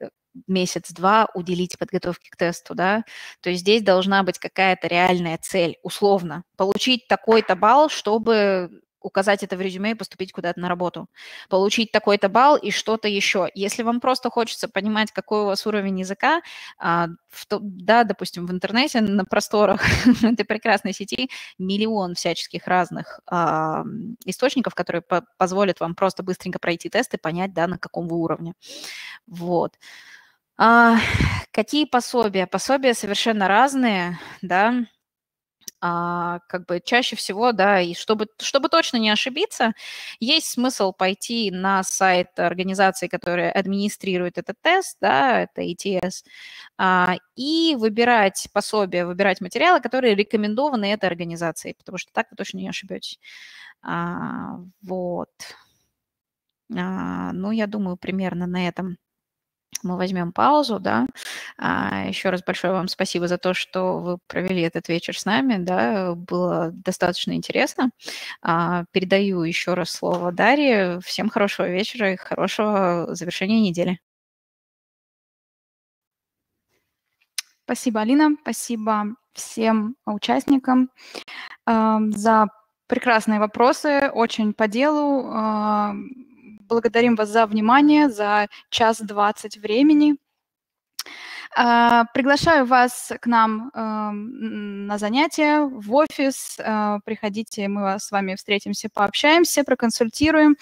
месяц-два уделить подготовке к тесту, да, то есть здесь должна быть какая-то реальная цель, условно, получить такой-то балл, чтобы указать это в резюме и поступить куда-то на работу, получить такой-то балл и что-то еще. Если вам просто хочется понимать, какой у вас уровень языка, а, в, да, допустим, в интернете, на просторах этой прекрасной сети миллион всяческих разных а, источников, которые по позволят вам просто быстренько пройти тест и понять, да, на каком вы уровне. Вот. А, какие пособия? Пособия совершенно разные, да, а, как бы чаще всего, да, и чтобы, чтобы точно не ошибиться, есть смысл пойти на сайт организации, которая администрирует этот тест, да, это ETS, а, и выбирать пособие, выбирать материалы, которые рекомендованы этой организацией, потому что так вы точно не ошибетесь. А, вот. А, ну, я думаю, примерно на этом мы возьмем паузу, да. А, еще раз большое вам спасибо за то, что вы провели этот вечер с нами, да, было достаточно интересно. А, передаю еще раз слово Дарье. Всем хорошего вечера и хорошего завершения недели. Спасибо, Алина, спасибо всем участникам э, за прекрасные вопросы, очень по делу. Э, Благодарим вас за внимание, за час двадцать времени. А, приглашаю вас к нам эм, на занятия, в офис. Э, приходите, мы с вами встретимся, пообщаемся, проконсультируем.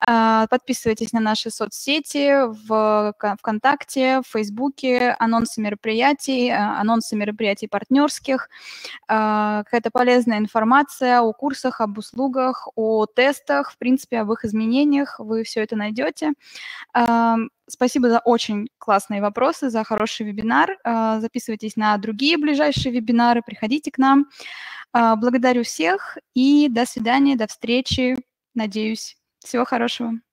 А, подписывайтесь на наши соцсети в ВКонтакте, в Фейсбуке, анонсы мероприятий, э, анонсы мероприятий партнерских. А, какая-то полезная информация о курсах, об услугах, о тестах, в принципе, об их изменениях. Вы все это найдете. Эм, спасибо за очень классные вопросы, за хороший вебинар вебинар, а, записывайтесь на другие ближайшие вебинары, приходите к нам. А, благодарю всех и до свидания, до встречи, надеюсь. Всего хорошего.